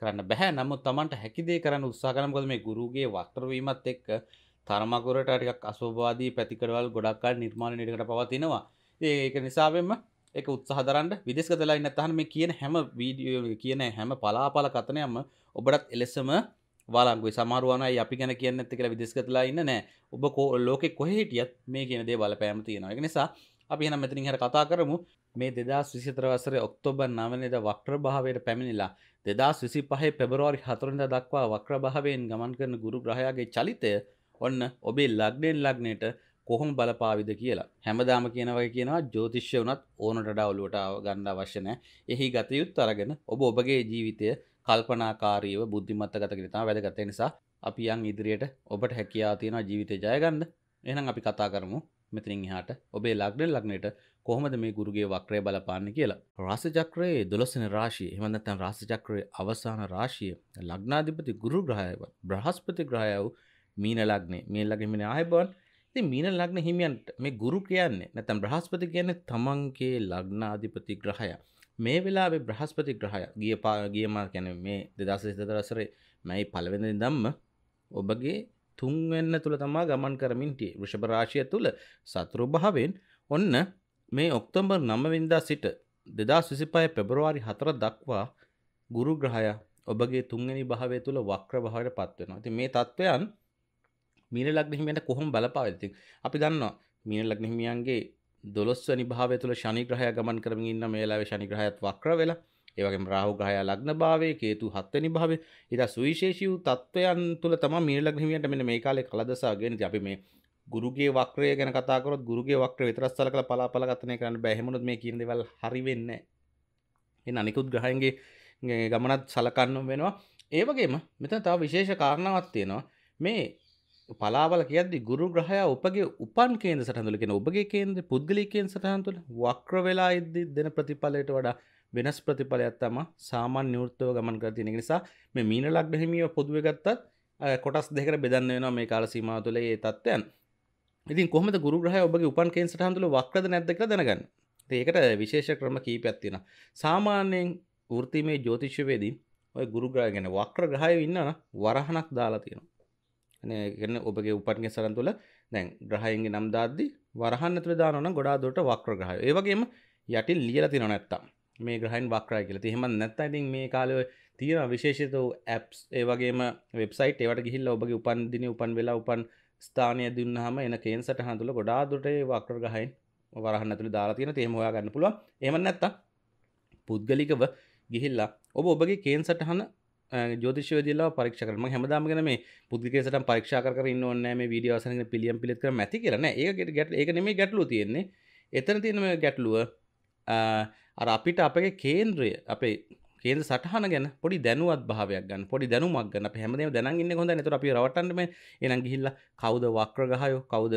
කරන්න බැහැ නමුත් තමන්ට හැකිදේ කරන්න උත්සාකරමකද මේ ගුරුගේ වක්ටරවීමත් එක්ක තර්මකුරට ටිකක් අස්වවාදී පැතිකරවල් ගොඩක්කාල් නිර්මාණ නිටකට පවතිනවා ඒක නිසාවෙන්ම එක උත්සාහදරන්න විදෙස්කතලා ඉන්න තහන මේ කියන හැම වීඩියෝ කියන හැම පලාපල කතනයම ඔබටත් එලෙසම වාලංගුයි සමාරුවනයි අපි ගැන කියන්න ඇති කියලා විදෙස්කතලා ඉන්න නෑ ඔබ කෝ ලෝකෙ කොහේටියත් මේ කියන දේ බලපෑම තියෙනවා එක නිසා අපි එන මෙතනින් හර කතා කරමු මේ දෙදා විසිතර වසර ඔක්තෝබර් නවනේද වක්ට්‍ර භාවයට පැමිණිලා දෙදස් විසි පහේ පෙබරවාරි හතරඳ දක්වා වක්‍රභාවයෙන් ගමන් කරන ගුරු ග්‍රහයාගේ චලිතය ඔන්න ඔබේ ලක්ඩෙන් ලක්නයට කොහොම බලපාවිද කියලා හැමදාම කියනවගේ කියනවා ජෝතිශ්‍ය වනත් ඕනට ඩවලුවට ගන්න අවශ්‍යනය එහි ගතයුත් අරගෙන ඔබ ඔබගේ ජීවිතය කල්පනාකාරීව බුද්ධිමත්තගතකිතා වැදගත නිසා අපි යන් ඉදිරියට ඔබට හැකියා තියෙන ජීවිතය ජයගන්න එනම් අපි කතා කරමු මෙතනින් එහාට ඔබේ ලග්න ලග්නයට කොහොමද මේ ගුරුගේ වක්‍රය බලපාන්න කියලා. රාසචක්‍රයේ 12 රාශිය, එහෙම නැත්නම් රාසචක්‍රයේ අවසාන රාශිය ලග්නාධිපති ගුරු ග්‍රහයව, බ්‍රහස්පති ග්‍රහය වූ මීන ලග්නේ. මේ ලග්නේ මෙන්න ආයබන්. ඉතින් මීන ලග්න හිමියන්ට මේ ගුරු කියන්නේ නැත්නම් බ්‍රහස්පති කියන්නේ තමන්ගේ ලග්නාධිපති ග්‍රහය. මේ වෙලාවේ බ්‍රහස්පති ග්‍රහය ගිය පා ගිය මා කියන්නේ මේ 2024 සැරේ මයි පළවෙනි දම්ම ඔබගේ තුන්වෙන්න තුළ තමා ගමන් කරමින්ටිය විෂභරාශය තුළ සතුරු භාවෙන් ඔන්න මේ ඔක්තොම්බර් නමවින්දා සිට දෙදා සිසිපය පෙබරවාරි හතර දක්වා ගුරු ග්‍රහය ඔබගේ තුන්ගනි භාවය තුළ වක්‍ර භාවට පත්වෙනවා ති මේ තත්ත්වයන් මීන ලක්නහිමියන්ට කොහොම බලපාවති අපි දන්නවා මීන ලක්නහිමියන්ගේ දොස්වනි භාවය තුළ ශනිග්‍රහය ගමන් කරමින් ඉන්න මේලාවේ ශනිග්‍රහයත් වක්‍ර වෙලා ඒවගේ රාහු ග්‍රහයා ලග්න භාවයේ හේතු හත්වෙනි භාවයේ ඊට සුවිශේෂී වූ තත්වයන් තුල තමයි මේ ලග්න හිමියන්ට මෙන්න මේ කාලේ කලදසා ගෙනදී අපි මේ ගුරුගේ වක්‍රය ගැන කතා කරොත් ගුරුගේ වක්‍රය විතරක් සලකලා පලාපල ඝාතනය කරන්න බෑ එහෙම මේ කියන දේවල් හරි වෙන්නේ නැහැ එහෙනම් අනිකුත් ග්‍රහයන්ගේ ගමනත් සලකන්න වෙනවා ඒ වගේම මෙතන තව විශේෂ කාරණාවක් තියෙනවා මේ පලාවල කියද්දි ගුරු ග්‍රහයා ඔබගේ උපන් කේන්ද්‍ර සටහන් තුළ කියන ඔබගේ කේන්ද්‍ර පුද්ගලික කේන්ද්‍ර සටහන් තුළ වක්‍ර වෙලා ඉද්දි දෙන ප්‍රතිඵලයට වඩා වෙනස් ප්‍රතිඵලයක් තම සාමාන්‍ය නිවෘත්තව ගමන් කර තියෙන නිසා මේ මීන ලග්න හිමියෝ පොදුවේ ගත්තත් කොටස් දෙකකට බෙදන්න වෙනවා මේ කාල සීමාව තුළ ඒ තත්ත්වයන්. ඉතින් කොහොමද ගුරු ග්‍රහය ඔබගේ උපන් කේන් සටහන් තුළ වක්‍රද නැද්ද කියලා දැනගන්න. ඒකට විශේෂ ක්‍රම කීපයක් තියෙනවා. සාමාන්‍යයෙන් වෘත්තිමය ජ්‍යොතිෂවේදී ඔය ගුරු ග්‍රහය ගැන වක්‍ර ග්‍රහය ඉන්නවා වරහණක් දාලා තියෙනවා. ගැන ඔබගේ උපන්ගේ සරන් තුළ දැන් ග්‍රහයන්ගේ නම් දාද්දි වරහන්න තුළ දානන ගොඩා දොට වක්‍ර ග්‍රහය ඒවගේම යටින් ලියල තින නැත්තම් මේ ග්‍රහන් වක්රා කියලා තිහෙම නැත්ත ඉතින් මේ කාලව තියෙන විශේෂිත ඇප්ස් ඒවගේම වෙබ්සයිට් ඒවට ගිහිල්ල ඔබගේ උපන් දින උපන් වෙලා උපන් ස්ථානය දුන්නහම එන කේන් සටහන් තුළ ගොඩා දුරට ඒ වක්‍ර ගහයින් වරහන්න තුළ දාලා තියෙන තේම හොයා ගන්න පුළුවන් එහෙම නැත්තම් පුද්ගලිකව ගිහිල්ලා ඔබ ඔබගේ කේන් සටහන ජෝතිශවදලා පරක්ෂ කරම හැමදාමගෙන මේ පුද්ගේසට පරක්ෂ කරන්න ඕන්නෑ මේ වීඩියවාසන පිළියම් පිළිත්ක මැති කරන ඒ ගැට ඒකනෙම ගැටලු තියෙන්නේ එතන තියෙනම ගැටලුව අර අපිට අපගේ කේන්ද්‍රය අපේ කේද සටහන ගැන පොඩි දැනුවත් භාවයක් ගන්න පොඩි දැනුමක් ගන්න හැමදේම දැනන් ඉන්නේ හොඳයි නේද අපි රවටන්න මේ එනන් ගිහිල්ලා කවුද වක්‍රගහයෝ කවුද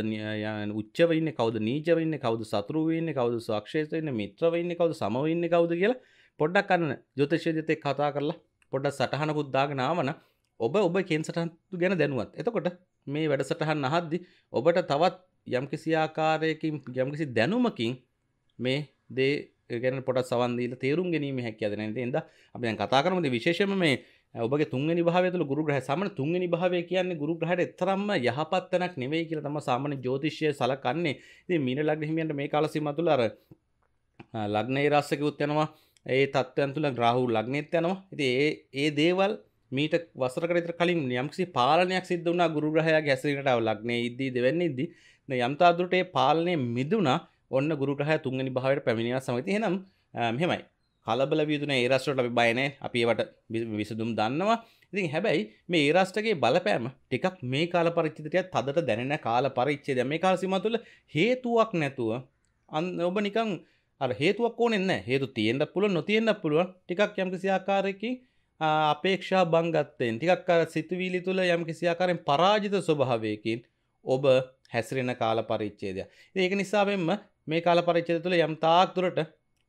උච්චව ඉන්නේ කවුද නීචව ඉන්නේ කවුද සතුරු වෙන්නේ කවුද සාක්ෂේත්‍ර ඉන්නේ මිත්‍රව ඉන්නේ කවුද සමව ඉන්නේ කවුද කියලා පොඩ්ඩක් අන්න ජ්‍යොතිෂයේත් එක්ක කතා කරලා පොඩ්ඩක් සටහනකුත් දාගෙන ආවනම් ඔබ ඔබ කේන් සටහන් ගැන දැනුවත්. එතකොට මේ වැඩසටහන් අහද්දි ඔබට තවත් යම්කිසි ආකාරයකින් යම්කිසි දැනුමකින් මේ දේ ගැන පොට සවන්දීල තේරුම් ගැනීම හැකියද නැති එද අපි කතා කරමද විශේෂම මේ ඔබගේ තුන්ගනි භාවතුල ගුරු ග්‍රහ සමන තුන්ගනි භාවය කියන්නේ ගුරු ග්‍රහට එතරම්ම යහපත්තනක් නෙවෙයි කියලා තම සාමාන්‍ය ජෝතිෂය සලකන්නේ. ඉතින් මීන ලග්න හිමියන්ට මේ කාල සීමා තුල අර ලග්නයේ රාශියකුත් යනවා. ඒ තත්ත්වයන් තුල රාහු ලග්නෙත් යනවා. ඉතින් ඒ ඒ දේවල් මීට වසරකට විතර කලින් යම්කිසි පාලනයක් සිද්ධ වුණා ගුරු ග්‍රහයාගේ හැසිරීමට ලග්නයේ ඉද්දී දෙවැන්නේ ඉද්දී. යම්තාදුරට ඒ පාලනය මිදුණා. ඔන්න ගුරුග්‍රහ තුන්ගනි භාවයට පැමිණීම සමග එහෙනම් මෙහෙමයි කලබල වියදුන ඒ රාෂ්ට්‍රවලට අපි බය නැහැ අපි ඒවට විසඳුම් දන්නවා ඉතින් හැබැයි මේ ඒ රාෂ්ට්‍රගේ බලපෑම ටිකක් මේ කාල පරිච්ඡේදයට තදට දැනෙන කාල පරිච්ඡේදය මේ කාල සීමාව තුළ හේතුවක් නැතුව ඔබ නිකන් අර හේතුවක් ඕනේ නැහැ හේතු තියෙන්නත් පුළුවන් නොතියෙන්නත් පුළුවන් ටිකක් යම්කිසි ආකාරයකින් අපේක්ෂා බංගත්තයෙන් ටිකක් අර සිතුවිලි තුළ යම්කිසි ආකාරයෙන් පරාජිත ස්වභාවයකින් ඔබ හැසිරෙන කාල පරිච්ඡේදය. ඒක නිසා වෙන්න මේ කාල පරිච්ඡේදය තුළ යම් තාක් දුරට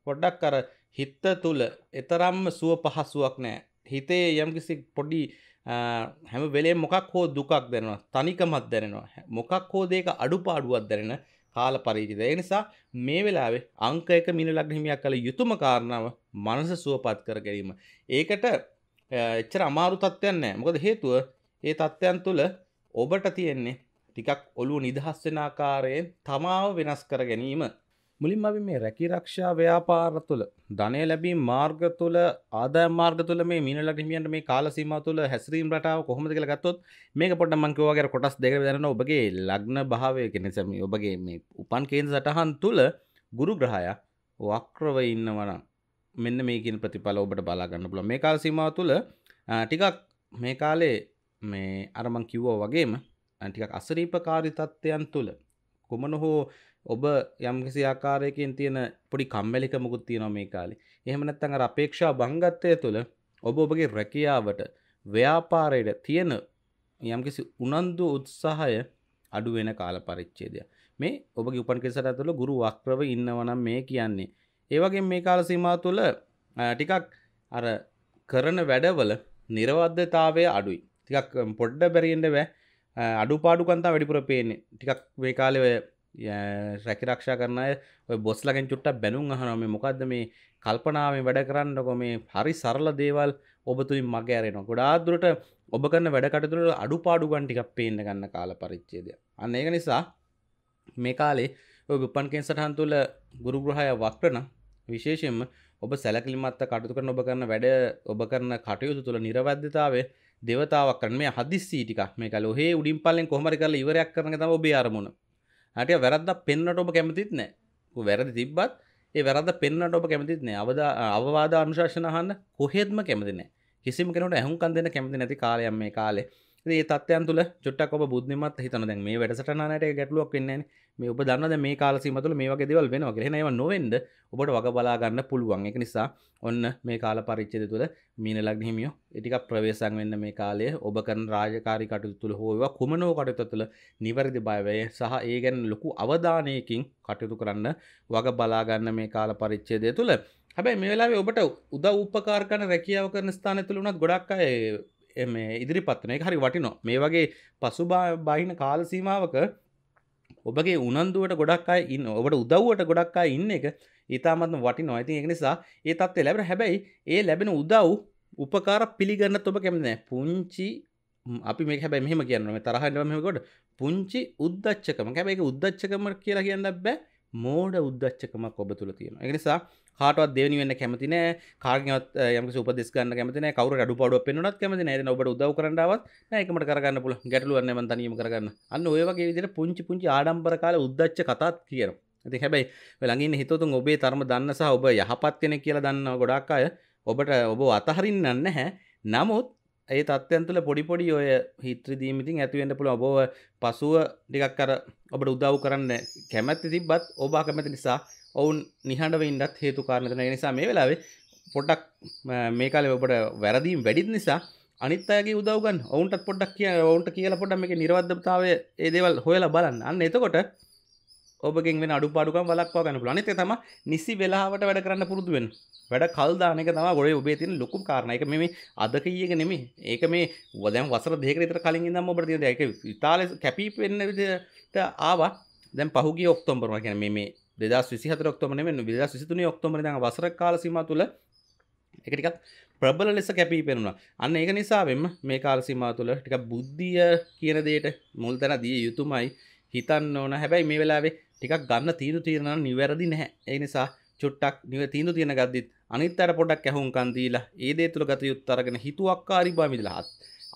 පොඩ්ඩක් අර හිත තුළ එතරම්ම සුව පහසුවක් නෑ හිතේ යම්කිසි පොඩි හැම වෙලේ මොකක් හෝ දුකක් දැනවා තනිකමත් දැනෙනවා මොකක් හෝ දෙක අඩුපාඩුවක් දැනෙන කාල පරිචිත ඒ නිසා මේ වෙලාවේ අංක එක මිල ලග්නහිමියක් කළ යුතුම කාරණාව මනස සුවපත් කර ගැනීම ඒකට එච්චර අමාරු තත්ත්වයක් නැහැ මොකද හේතුව ඒ තත්ත්වයන් තුළ ඔබට තියෙන්නේ ටිකක් ඔලු නිදහස් වෙන ආකාරයෙන් තමාව වෙනස් කර ගැනීම මුලින්ම අපි මේ රැකී රක්ෂා ව්‍යාපාර තුළ ධනය ලැබීම් මාර්ග තුළ ආදායම් මාර්ග තුළ මේ මිනලට හිමියන්ට මේ කාල සීමාව තුළ හැසිරීම රටාව කොහොමද කියලා ගත්තොත් මේක පොඩ්ඩක් මම කියවා ගැර කොටස් දෙකකට බෙදන්න ඔබගේ ලග්න භාවය කියන්නේ මේ ඔබගේ මේ උපන් කේන්ද්‍ර සටහන් තුළ ගුරු ග්‍රහයා වක්‍රව ඉන්නවා නම් මෙන්න මේ කියන ප්‍රතිඵල ඔබට බලා ගන්න පුළුවන් මේ කාල සීමාව තුළ ටිකක් මේ කාලේ මේ අර මම කිව්වා වගේම ටිකක් අසනීපකාරී තත්ත්වයන් තුළ කොමන හෝ ඔබ යම්කිසි ආකාරයකින් තියෙන පොඩි කම්මැලිකමකුත් තියෙනවා මේ කාලේ. එහෙම නැත්නම් අර අපේක්ෂා භංගත්වය තුළ ඔබ ඔබගේ රැකියාවට ව්‍යාපාරයට තියෙන යම්කිසි උනන්දු උත්සාහය අඩු වෙන කාල පරිච්ඡේදය. මේ ඔබගේ උපන් කෙසට ඇතුළ ගුරු වක්‍රව ඉන්නවා නම් මේ කියන්නේ. ඒ වගේම මේ කාල සීමාව තුළ ටිකක් අර කරන වැඩවල නිර්වද්‍යතාවය අඩුයි. ටිකක් පොඩ්ඩ බැරියෙන්න බෑ. අඩුපාඩුකන්තා වැඩිපුර පේන්නේ ටිකක් මේ කාලෙව රැකිරක්ෂා කරන ඔය බොස්ලගෙන් චුට්ට බැනුම් අහනම මොකක්ද මේ කල්පනාවෙන් වැඩ කරන්නකො මේ හරි සරල දේවල් ඔබතුලින් මග ඇරෙනවා ගොඩාදුරට ඔබ කරන වැඩකටතුරට අඩුපාඩුගන් ටිකක් පේන්න ගන්න කාල පරිච්චේදය අන්න ඒක නිසා මේ කාලේ ඔය උපන්කෙන් සටහන් තුළ ගුරුග්‍රහය වක්ටන විශේෂයෙන්ම ඔබ සැලකිලිමත්ත කටතු කරන ඔබ කරන වැඩ ඔබ කරන කටයුතු තුළ නිරවැද්‍යතාවේ දෙවතාවක් කරන මේ හදිස්සී ටිකක් මේක ලොහේ උඩින් පල්ලෙන් කොහොමරි කරලා ඉවරයක් කරන එක තමයි ඔබේ අරමුණ. හරිය වැරද්දක් පෙන්වන්නට ඔබ කැමතිත් නැහැ. ඔබ වැරදි තිබ්බත් ඒ වැරද්ද පෙන්වන්නට ඔබ කැමතිත් නැහැ. අවදා අවවාද අනුශාසන අහන්න කොහෙත්ම කැමති නැහැ. කිසිම කෙනෙකුට ඇහුම්කන් දෙන්න කැමති නැති කාලයක් මේ කාලේ. ඒ තත්යන් තුළ චුට්ටක් ඔබ බුද්ධිමත් හිතන දැන් මේ වැඩසටහනට ගැටලුවක් වෙන්නේ මේ ඔබ දන්නද මේ කාල සීම තුළ මේ වගේ දේවල් වෙනවා කියලා ඒවා නොවෙන්න ඔබට වග බලා ගන්න පුළුවන් ඒක නිසා ඔන්න මේ කාල පරිච්ඡේදය තුළ මීන ලග්න හිමියෝ ටිකක් ප්‍රවේශම් වෙන්න මේ කාලයේ ඔබ කරන රාජකාරී කටයුතු තුළ හෝ ඒවා කුමනෝ කටයුතු තුළ නිවැරදි බයවය සහ ඒ ගැන ලොකු අවධානයකින් කටයුතු කරන්න වග බලා ගන්න මේ කාල පරිච්ඡේදය තුළ හැබැයි මේ වෙලාවේ ඔබට උදව් උපකාර කරන රැකියාව කරන ස්ථානය තුළ උනත් ගොඩක් අය ඉදිරි පත්වනය හරි වටිනෝ මේ වගේ පසු බහින කාලසීමාවක ඔබගේ උනන්දුවට ගොඩක් අයි ඉන්න ඔබට උදව්වට ගොඩක් අයි ඉන්න එක ඉතාමත්ම වටිනෝ ඇති එක නිසා ඒ තත්වේ ලැබෙන හැබැයි ඒ ලැබෙන උදව් උපකාර පිළිගන්න ඔබ කැමනෑ පුංචි අපි මේ හැබැ මෙහම කියන්නම තරහන්නම ගොඩ පුංචි උද්දච්චකම හැබැයි උද්දච්චකම කියලා කියන්න බෑ මෝඩ උද්දච්චකමක් ඔබ තුළ තියෙන එකනිසා කාටවත් දෙවනි වන්න කැමතින කාගවත් යම සුපදස්ගන්න කැමතින කවර අඩු පඩ පෙන්න්නත් කැමති න ඔබට උදව කරන්නවත් එකමට කරන්න පුල ගැටලුවන්න තනීම කරන්න අන්න ඔයවගේ විදිර පුංචි පුංචි ආඩම්බර කාල උද්දච්ච කතාත් කියන ඇති හැබැයි වෙළඟින් හිතතුන් ඔබේ තරම දන්නසාහ ඔබ යහපත් කෙන කියලා දන්න ගොඩක් අය ඔබට ඔබ අතහරින්නන්න හැ නමුත් ඒ තත්ත්යන්තුල පොඩිපොඩි ඔය හිත්‍රදීමිතින් ඇතිවෙන්ට පුළ ඔබව පසුව ටිකක් කර ඔබට උදව් කරන්න කැමැත්ති තිබත් ඔබ කැමැති නිසා ඔවුන් නිහඬව ඉන්නත් හේතු කාරණතන නිසා මේ වෙලාවේ පොඩ්ඩක් මේකාලෙ ඔබට වැරදීම් වැඩිත් නිසා අනිත් අයගේ උදව්ගන් ඔවුන්ට පොඩ්ඩක් කිය ඔවුන්ට කියලා පොඩ්ඩක් මේ නිර්වද්ධතාවය ඒ දේවල් හොයලා බලන්න අන්න එතකොට ඔබගෙන් වෙන අඩුපාඩුකම් වලක්වා ගන්න පුළුවන්. අනිත් එක තමයි නිසි වෙලාවට වැඩ කරන්න පුරුදු වෙන්න. වැඩ කල් දාන එක තමයි ඔය ඔබේ තියෙන ලොකුම කාරණා. ඒක මේ අද කීයක නෙමෙයි. ඒක මේ දැන් වසර දෙකකට විතර කලින් ඉඳන්ම ඔබට තියෙන ඒක ඉතාලි කැපීප වෙන්න විදිහට ආවා. දැන් පහුගිය ඔක්තෝබර් වගේ මේ මේ 2024 ඔක්තෝබර් නෙමෙයි 2023 ඔක්තෝබර් ඉඳන් වසර කාල සීමාව තුළ එක ටිකක් ප්‍රබල ලෙස කැපී පෙනුණා. අන්න ඒක නිසාවෙන්ම මේ කාල සීමාව තුළ ටිකක් බුද්ධිය කියන දෙයට මුල් තැන දිය යුතුමයි හිතන්න ඕන. හැබැයි මේ වෙලාවේ ටිකක් ගන්න තීරු තීරණ නිවැරදි නැහැ ඒ නිසා චුට්ටක් නිව තීරු තියෙන ගද්දිත් අනිත් අයට පොඩක් ඇහුම්කන් දීලා ඒ දේ තුල ගත යුතු අරගෙන හිතුවක්කාරී බව මිදලා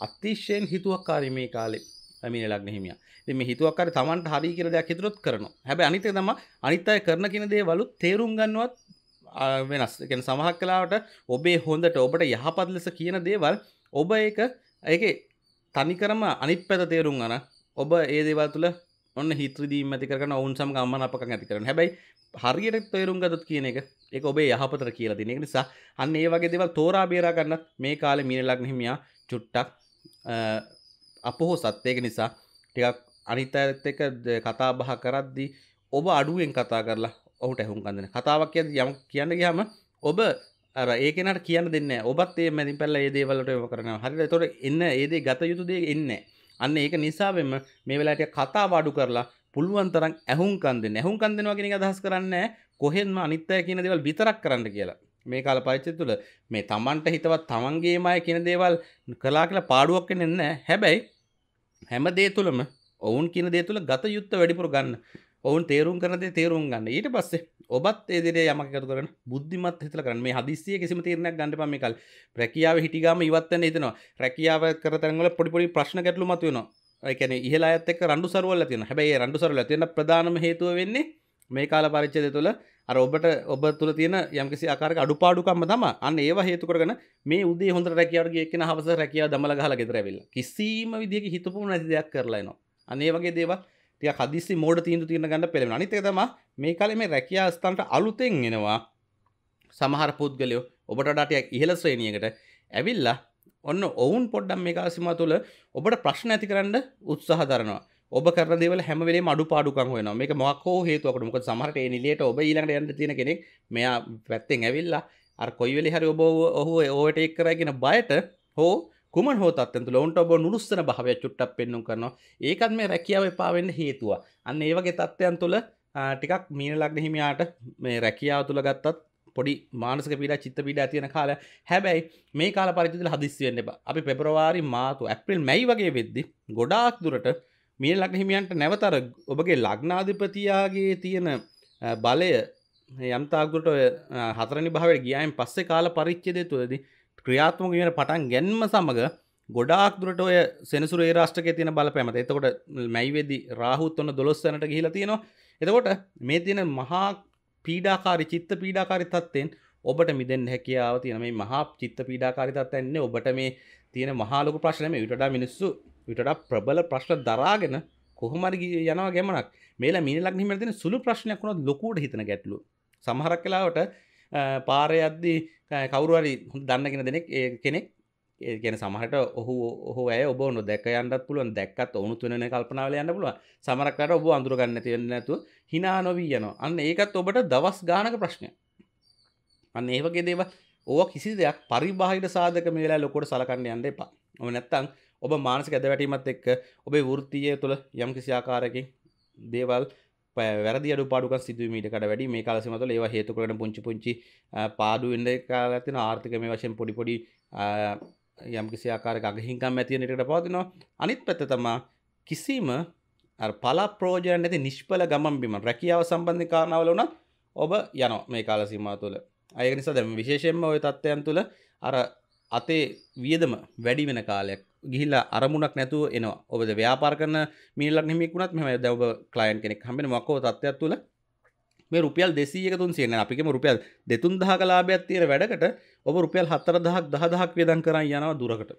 අතිශයෙන් හිතුවක්කාරී මේ කාලේ මේ ලග්න හිමියා. ඉතින් මේ හිතුවක්කාරී Tamanට හරිය කියලා දෙයක් හිතලොත් කරනවා. හැබැයි අනිත් එක තමයි අනිත් අය කරන කින දේවලුත් තේරුම් ගන්නවත් වෙනස්. ඒ කියන්නේ සමහරක් වෙලාවට ඔබේ හොඳට ඔබට යහපත් ලෙස කියන දේවල් ඔබ ඒක ඒකේ තනිකරම අනිත් පැත තේරුම් ගන්න ඔබ ඒ දේවල් තුළ ඔන්න හිත්‍රදීම ඇතිකරන ඔවුන් සම ගම්මන අපක ඇති කරන හැබයි හරියට තේරුම් ගදත් කියන එක ඒ ඔබේ යහපතර කියලා දින නිසා අන්න ඒ වගේ දෙවල් තෝරා බේරා ගන්නත් මේ කාලෙ මීන ලග්නහිමියා චුට්ටක් අපොහෝ සත්්‍යයක නිසා ටිකක් අනිතඇත් එක කතා බහ කරද්දි ඔබ අඩුවෙන් කතා කරලා ඔහුට ඇහුම් කඳන කතාවක් ඇද යම් කියන්න ගහම ඔබ ඒකනට කියන්න දෙන්න ඔබත් ඒ මැති පැල්ල ඒදේවලට කරන හරි තොර එන්න ඒදේ ගත යුතුදේ එන්නේ අන්න ඒක නිසාවෙම මේ වෙලාට කතා වඩු කරලා පුළුවන් තරම් ඇහුම්කන් දෙන්න ඇහුම්කන් දෙනවා කියන එක අදහස් කරන්නේ කොහෙන්ම අනිත් අය කියන දේවල් විතරක් කරන්න කියලා මේ කාල පරිච්ඡේදය තුළ මේ Tamanට හිතවත් Tamanගේම අය කියන දේවල් කළා කියලා පාඩුවක් වෙන්නේ නැහැ හැබැයි හැම දේ තුළම ඔවුන් කියන දේ තුළ ගත යුත්ත වැඩිපුර ගන්න ඔවුන් තේරුම් කරදේ තේරුම් ගන්න ඊට පස්සේ ඔබත් ඒදේ යමකර කරන බුද්ධිමත් හිතල කරන මේ හදිස්සිය කිසිම තේරණයක් ගන්න පම කල් රැකියාව හිටිගාම ඉවත්තන එතනවා රැකියාව කරතනල පොඩිපොඩි ප්‍රශ්න ගැටලු මතුවෙනවා එකන ඉහලා ඇත්තක රඩු සරුවල තියෙන හැබයි රඩු සරල තියෙන ප්‍රධානම හේතුව වෙන්නේ මේ කාල පරිච්චදය තුළ අර ඔබට ඔබ තුළ තියෙන යම්කිසි ආකාරක අඩුපාඩුකම්ම තම අන්න ඒවා හේතු කරගෙන මේ උදේ හොඳ රැකියාවගේ කියන හවස රැකියාව දමල ගහලා ගෙදර ඇවිල්ලා කිසිම විදිහක හිතපොම නැති දෙයක් කරලා එනවා අනේ වගේ දේවල් තිය හදිසි මෝඩ තීන්දු තිරන ගන්න පෙළෙන අනිතේ තම මේ කාලේ මේ රැකියා ස්ථානට අලුතෙන් එනවා සමහර පුද්ගලයෝ ඔබට ඩටයක් ඉහළ ශ්‍රේණියකට ඇවිල්ලා ඔන්න ඔවුන් පොඩ්ඩම් මේ කාසිම තුළ ඔබට ප්‍රශ්න ඇති කරන්න උත්සාහ දරනවා ඔබ කරන දේවල් හැම වෙලේම අඩුපාඩුකම් වෙනවා මේක මොකක් හෝ හේතුවකට මොකද සමහරට ඒ නිලියට ඔබ ඊළඟට යන්න තියෙන කෙනෙක් මෙයා පැත්තෙන් ඇවිල්ලා අර කොයි වෙලේ හරි ඔබ ඔහු ඕවට එක් කරගෙන බයට හෝ කුම හෝතත් ඇතුළ ඔන්ට ඔබ නුස්සන භාවය චුට්ටක් පෙන්නුම් කරනවා ඒකත් මේ රැකියාව එපාවෙන්න හේතුවා අන්න ඒවගේ තත්ත්වයන් තුළ ටිකක් මීන ලග්න හිමියාට මේ රැකියාව තුළ ගත්තත් පොඩි මානසක පිට චිත්ත පිට ඇතියන කාල හැබැයි මේ කාල පරිචිතල හදිස්සිවෙන්න එබ අපි පෙබරවාරි මාතු ඇප්‍රිල් මැයි වගේ වෙද්දි ගොඩාක් දුරට මේ ලග්න හිමියන්ට නැවතර ඔබගේ ලග්නාධිපතියාගේ තියෙන බලය යම්තාගුට හතරනි භාවට ගියයන් පස්සේ කාල පරිච්චදය තුළදී ක්‍රියාත්මක වෙන පටන් ගැන්ම සමඟ ගොඩාක් දුරට ඔය සෙනසුර ඒ රාෂ්ටකයේ තියෙන බලපෑමත එතකොට මැයිවේදී රාහුත් ඔන්න 12 වෙනට ගිහිලා තියෙනවා එතකොට මේ තියෙන මහා පීඩාකාරී චිත්ත පීඩාකාරී තත්ත්වෙන් ඔබට මිදෙන්න හැකියාව තියෙන මේ මහා චිත්ත පීඩාකාරී තත්ත්වය ඉන්නේ ඔබට මේ තියෙන මහා ලොකු ප්‍රශ්න මේ විතරට මිනිස්සු විතරට ප්‍රබල ප්‍රශ්න දරාගෙන කොහොමද යනවා ගමනක් මේලා මිනිලක් හිමර තියෙන සුළු ප්‍රශ්නයක් වුණොත් ලොකුවට හිතන ගැටලු සමහරක් වෙලාවට පාරේ යද්දී කවරුවරි දන්නගෙන දෙනෙක් ඒ කෙනෙක් ඒ කියන සමහට ඔහු ඔහ ඇ ඔබ නොදැක යන්නත් පුළුවන් දැක්කත් ඔවුනු තුනන කල්පනාවල යන්න පුළුව සමරක්කට ඔබ අඳුරගන්න තියෙන නැතු හිනා නොවී යනවා අන්න ඒකත් ඔබට දවස් ගානක ප්‍රශ්නය අන්න ඒවගේ දේව ඕ කිසි දෙයක් පරිබාහිට සාධක මේලා ලොකොට සලකන්න යන්න එපා ඔම නැත්තං ඔබ මානසික ඇද වැටීමත් එක්ක ඔබේ වෘත්තිය තුළ යම් කිසිආකාරකින් දේවල් වැරදි අඩු පාඩුකන් සිදුවීමටකට වැඩි මේ කාලසිමතුල ඒවා හේතුකරන පුංචි පුංචි පාඩු වෙන්න කාලා තියෙන ආර්ථිකමය වශයෙන් පොඩි පොඩි යම්කිසි ආකාරයක අගහිංකම් ඇති වෙන එකකට පවතිනවා අනිත් පැත්ත තමයි කිසිම අර පලා ප්‍රෝජන නැති නිෂ්ඵල ගමන් බිම රැකියාව සම්බන්ධ කාරණාවල උනත් ඔබ යනවා මේ කාලසීමාව තුළ. ඒක නිසා දැන් විශේෂයෙන්ම ওই තත්ත්වයන් තුළ අර අතේ වියදම වැඩි වෙන කාලයක් ගිහිල්ලා අරමුණක් නැතුව එනවා ඔබද ව්‍යාපාර කරන මිනිලක් නෙමෙයික් වුණත් මෙහෙම දැන් ඔබ ක්ලයන්ට් කෙනෙක් හම්බෙන මොකෝ තත්ත්වයක් තුල මේ රුපියල් 200ක 300 නෑ අපිකම රුපියල් 2000ක ලාභයක් තියෙන වැඩකට ඔබ රුපියල් 4000ක් 10000ක් වියදම් කරන් යනවා දුරකට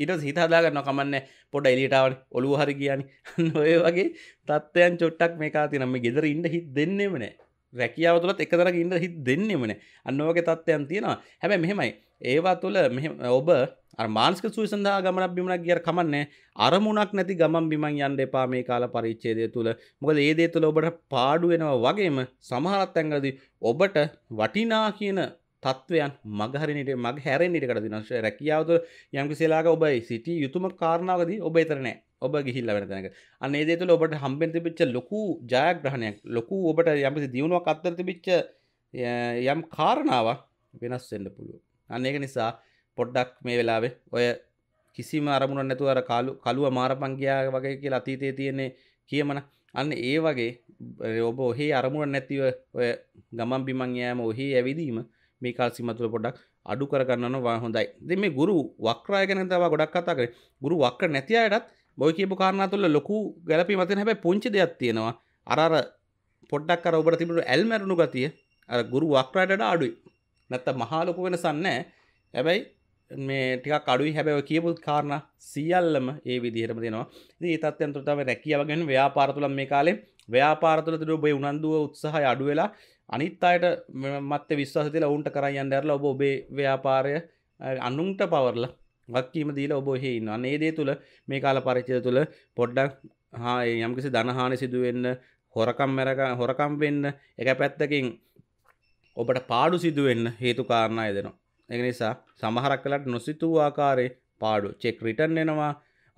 ඊට පස්සේ හිත හදා ගන්නවා කමන්නේ පොඩ එලියට ආවනේ ඔළුව හරි ගියානේ ඔය වගේ තත්ත්වයන් චොට්ටක් මේකා තියෙනවා මේ ගෙදර ඉන්න හිත දෙන්නෙම නෑ රැකියාව තුලත් එකතරක ඉන්න හිත දෙන්නෙම නෑ අන්න ඔයගේ තත්ත්වයන් තියෙනවා හැබැයි මෙහෙමයි ඒවා තුළ ඔබ මාන්ස්ක සූසඳහා ගමන බිමක් ගිය කමන්නේ අරමුණක් නැති ගමන් බිමන් යන්න එපා මේ කාල පරිච්චේදය තුළ මොකද ඒ දේ තුළ ඔබට පාඩුවෙනවා වගේම සමහරත් ඇංගලදී ඔබට වටිනා කියන තත්වයන් මගහරිනිට මග හැරෙන්නිටකට දිනශ රැකියාවතු යම්කි සේලාක ඔබයි සිටි යුතුම කාරණාවද ඔබ එතරනෑ ඔබ ගිහිල්ල වෙනතැනක අන්නේ දේතුල ඔබට හම්බෙන්ති පිච්ච ලොකු ජයග්‍රහණයක් ලොකු ඔබට යම්සි දියුණුවක් අත්තරති පිච්ච යම් කාරණාවක් වෙනස් වෙන්න පුළුව අන්න ඒක නිසා පොඩ්ඩක් මේ වෙලාවේ ඔය කිසිම අරමුණක් නැතුව අර කලු කලුව මාරපන් ගියා වගේ කියලා අතීතයේ තියෙන්නේ කියමන අන්න ඒ වගේ ඔබ ඔහි අරමුණක් නැතිව ඔය ගමන් බිමන් යෑම ඔහි ඇවිදීම මේ කාල සීමා තුළ පොඩ්ඩක් අඩු කරගන්නන වා හොඳයි. ඉතින් මේ ගුරු වක්‍රය ගැන තමයි ගොඩක් කතා කරේ. ගුරු වක්‍ර නැති අයටත් බොයි කියපු කාරණා තුළ ලොකු ගැළපීමක් තියෙන හැබැයි පුංචි දෙයක් තියෙනවා. අර අර පොඩ්ඩක් අර ඔබට තිබුණු ඇල්මැරුණු ගතිය අර ගුරු වක්‍රයට වඩා අඩුයි. නැත්ත මහාලොකු වෙනසන්නෑ ඇබැයි මේ ටිකක් අඩුයි හැබැව කියපු කාරණ සියල්ලම ඒ විදිහරම දෙනවා ඒ තත්යන්තුතාව රැකියාවගෙන ව්‍යාපාරතුලම් මේ කාලේ ව්‍යාපාරතුල තුර ඔබේ උනන්දුව උත්සාහය අඩු වෙලා අනිත් අයට මත්ත විශ්වාස තියලා උන්ට කරයන් දැරලා ඔබ ඔබේ ව්‍යාපාරය අනුන්ට පවරලා වක්කීම දීලා ඔබ ඔහේ ඉන්නවා අනේ දේ තුල මේ කාල පරිච්ඡේදය තුල පොඩ්ඩක් හා යම්කිසි ධනහානි සිදු වෙන්න හොරකම් මැරක හොරකම් වෙන්න එක පැත්තකින් ඔබට පාඩු සිදුවෙන්න හේතු කාරණා එදෙනවා. ඒ නිසා සමහරක් වෙලාවට නොසිතූ ආකාරයේ පාඩු චෙක් රිටර්න් එනවා.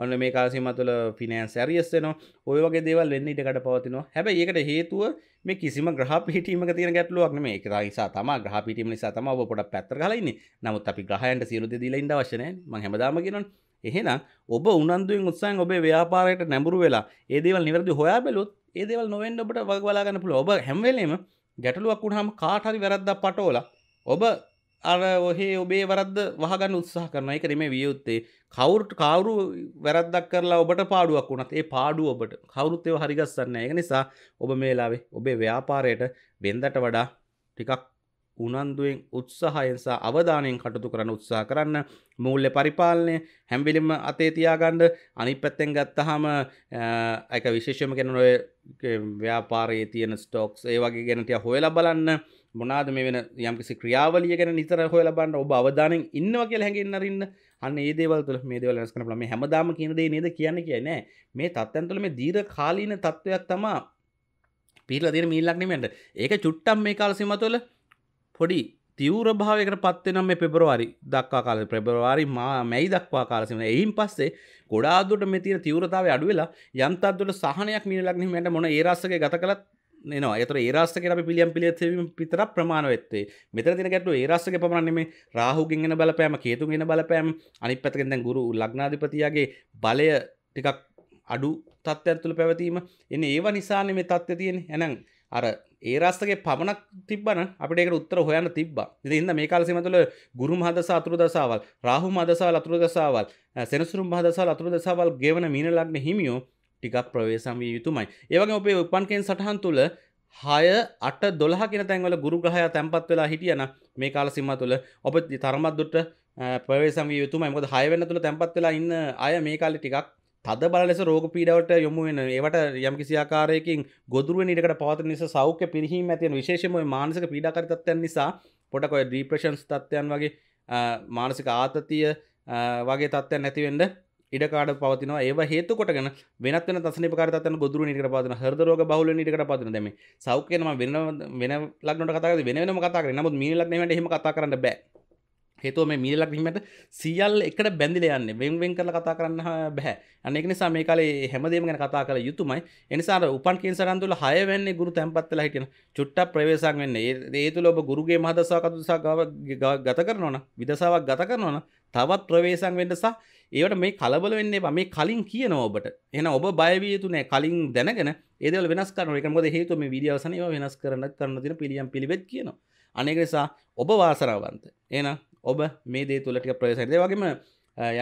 ඔන්න මේ කාල සීමාව තුළ ෆිනෑන්ස් ඇරියස් වෙනවා. ওই වගේ දේවල් වෙන්න ඉඩ කඩ පවතිනවා. හැබැයි ඒකට හේතුව මේ කිසිම ග්‍රහ පිහිටීමක තියෙන ගැටලුවක් නෙමෙයි. ඒක නිසා තමයි ග්‍රහ පිහිටීම නිසා තමයි ඔබ පොඩක් පැත්තට ගහලා ඉන්නේ. නමුත් අපි ග්‍රහයන්ට සියලු දේ දීලා ඉන්න අවශ්‍ය නැහැ. මම හැමදාම කියනවනේ. එහෙනම් ඔබ උනන්දුවෙන් උත්සාහයෙන් ඔබේ ව්‍යාපාරයට නැඹුරු වෙලා ඒ දේවල් නිවැරදි හොයා බැලුවොත් ඒ දේවල් නොවෙන්න ඔබට වග බලා ගන්න පුළුවන්. ඔබ හැම වෙලේම ගැටලුවක් වුණහම කාටහරි වැරද්දක් පටෝලා ඔබ අර ඔහේ ඔබේ වරද්ද වහගන්න උත්සාහ කරන එක නෙමේ වියයුත්තේ කවුරුට කවුරු වැරද්දක් කරලා ඔබට පාඩුවක් වුණත් ඒ පාඩුව ඔබට කවුරුත් ඒව හරිගස්සන්න ඒක නිසා ඔබ මේලාවේ ඔබේ ව්‍යාපාරයට වෙන්දට වඩා ටිකක් උනන්දුවෙන් උත්සාහයෙන් සහ අවධානයෙන් කටයුතු කරන්න උත්සාහ කරන්න මූල්‍ය පරිපාලනය හැම වෙලෙම අතේ තියාගන්න අනිත් පැත්තෙන් ගත්තාම ඒක විශේෂයෙන්ම කියන ඔය ව්‍යාපාරයේ තියෙන ස්ටොක්ස් ඒ වගේ ගැන ටික හොයලා බලන්න මොනවාද මේ වෙන යම්කිසි ක්‍රියාවලිය ගැන නිතර හොයලා බලන්න ඔබ අවධානයෙන් ඉන්නවා කියලා හැඟෙන්න අරින්න අන්න ඒ දේවල් තුළ මේ දේවල් වෙනස් කරන්න බලන්න මේ හැමදාම කියන දේ නේද කියන්නේ කියන්නේ නෑ මේ තත්ත්වයන් තුළ මේ දීර්ඝකාලීන තත්ත්වයක් තමයි පිරලා තියෙන මීලක් නෙමෙයි ඒක චුට්ටක් මේ කාල සීමාව තුළ පොඩි තිවරභාවකට පත්වනම් මේ පෙබරවාරි දක්වා කාල ප්‍රබරවාරි මා මැයි දක්වා කාලසිම එයින් පස්සේ ගොඩාදුට මෙතින තිවරතාව අඩුවෙලා යම්තත්වට සහනයක් මිනි ලක්නීමට මොන ඒරස්සක ගත කළත් නවා එතර ඒරස්සක අපි පිළියම් පිළියත්වීම පිතර ප්‍රමාණ වෙත්තේ මෙතර දින ගැටු ඒරස්සක පමණන්නේ රාහුගෙන්ගෙන බලපෑම කේතුගෙන බලපෑම් අනි පැතකෙන්ද ගුරු ලග්නාධිපතියාගේ බලය ටිකක් අඩු තත්ත්වඇතුළ පැවතීම එන්න ඒවා නිසාන මේ තත්ත්ව තියෙන හැනම් අර ඒ රස්තගේ පමණක් තිබන අපිට උත්තර හොයන්න තිබ ඉන්න මේ කාල සිමතුල ගුරු මහදස අතුරු දසාවල් රාහු මදසාල් අතුරු දසාවල් සෙනසුරුම් මහදසාල් අතුරු දසාවල් ගෙවන මීන ලග්න හිමියෝ ටිකක් ප්‍රවේශම් වී යුතුමයි ඒවගේ ඔපේ උපන්කෙන් සටහන් තුළ හය අට දොලහ කෙන තැන්වල ගුරු ග්‍රහය තැන්පත් වෙලා හිටියන මේ කාල සිම්ම තුළ ඔබ තරමත්දුට ප්‍රවේශම යුතුමයි මොද හයවෙන්න තුළ තැන්පත් වෙලා ඉන්න අය මේ කාලි ටිකක් තද බල ලෙස රෝග පීඩාවට යොමු වෙන ඒවට යම් කිසි ආකාරයකින් ගොදුරුවෙන් ඉඩකට පවතින නිසා සෞඛ්‍ය පිරිහීම ඇති වෙන විශේෂයෙන්ම මානසික පීඩාකාරී තත්ත්වයන් නිසා පොඩක් ඔය ඩිප්‍රෙෂන්ස් තත්ත්වයන් වගේ මානසික ආතතිය වගේ තත්ත්වයන් නැතිවෙන්න ඉඩකාඩ පවතින ඒ හේතු කොටගෙන වෙනත් වෙන තසනිපකාර තත්ත්වයන් ගොදුරු නිරකට පවතින හෘද රෝග බහුල නිරකට පවතින දැමේ සෞඛ්‍යනම වෙන වෙන ලක්ෂණ කතා කරලා වෙන වෙනම කතා කරේ නමුත් මීන ලක්ෂණ වලට එහෙම කතා කරන්න බෑ හේතුව මේ මීලක් හිමට සියල් එකට බැඳිල යන්න වෙන්වෙන් කරල කතා කරන්න බැහැ අනෙක් නිසා මේ කාලේ හැමදේම ගැන කතා කළ යුතුමයි එනිසා උපන් කේන්සරන් තුළ හය වෙන්නේ ගුරු තැන්පත්වෙලා හිටින චුට්ටක් ප්‍රවේශම් වෙන්න ඒ තුළ ඔබ ගුරුගේ මහදසාව කතුසා ගව ගත කරනවන විදසාවක් ගත කරනවන තවත් ප්‍රවේශම් වෙන්න සහ ඒවට මේ කලබල වෙන්න එපා මේ කලින් කියන ඔබට එහෙනම් ඔබ බය විය යුතු නෑ කලින් දැනගෙන ඒ දේවල් වෙනස් කරනවා ඒක මොකද හේතුව මේ වීඩියෝ අවසන් ඒවා වෙනස් කරන්න කරන දින පිළියම් පිළිවෙත් කියනවා අනේක නිසා ඔබ වාසනාවන්ත එහෙනම් ඔබ මේ දේ තුළටික ප්‍රයසන්දේ වගේම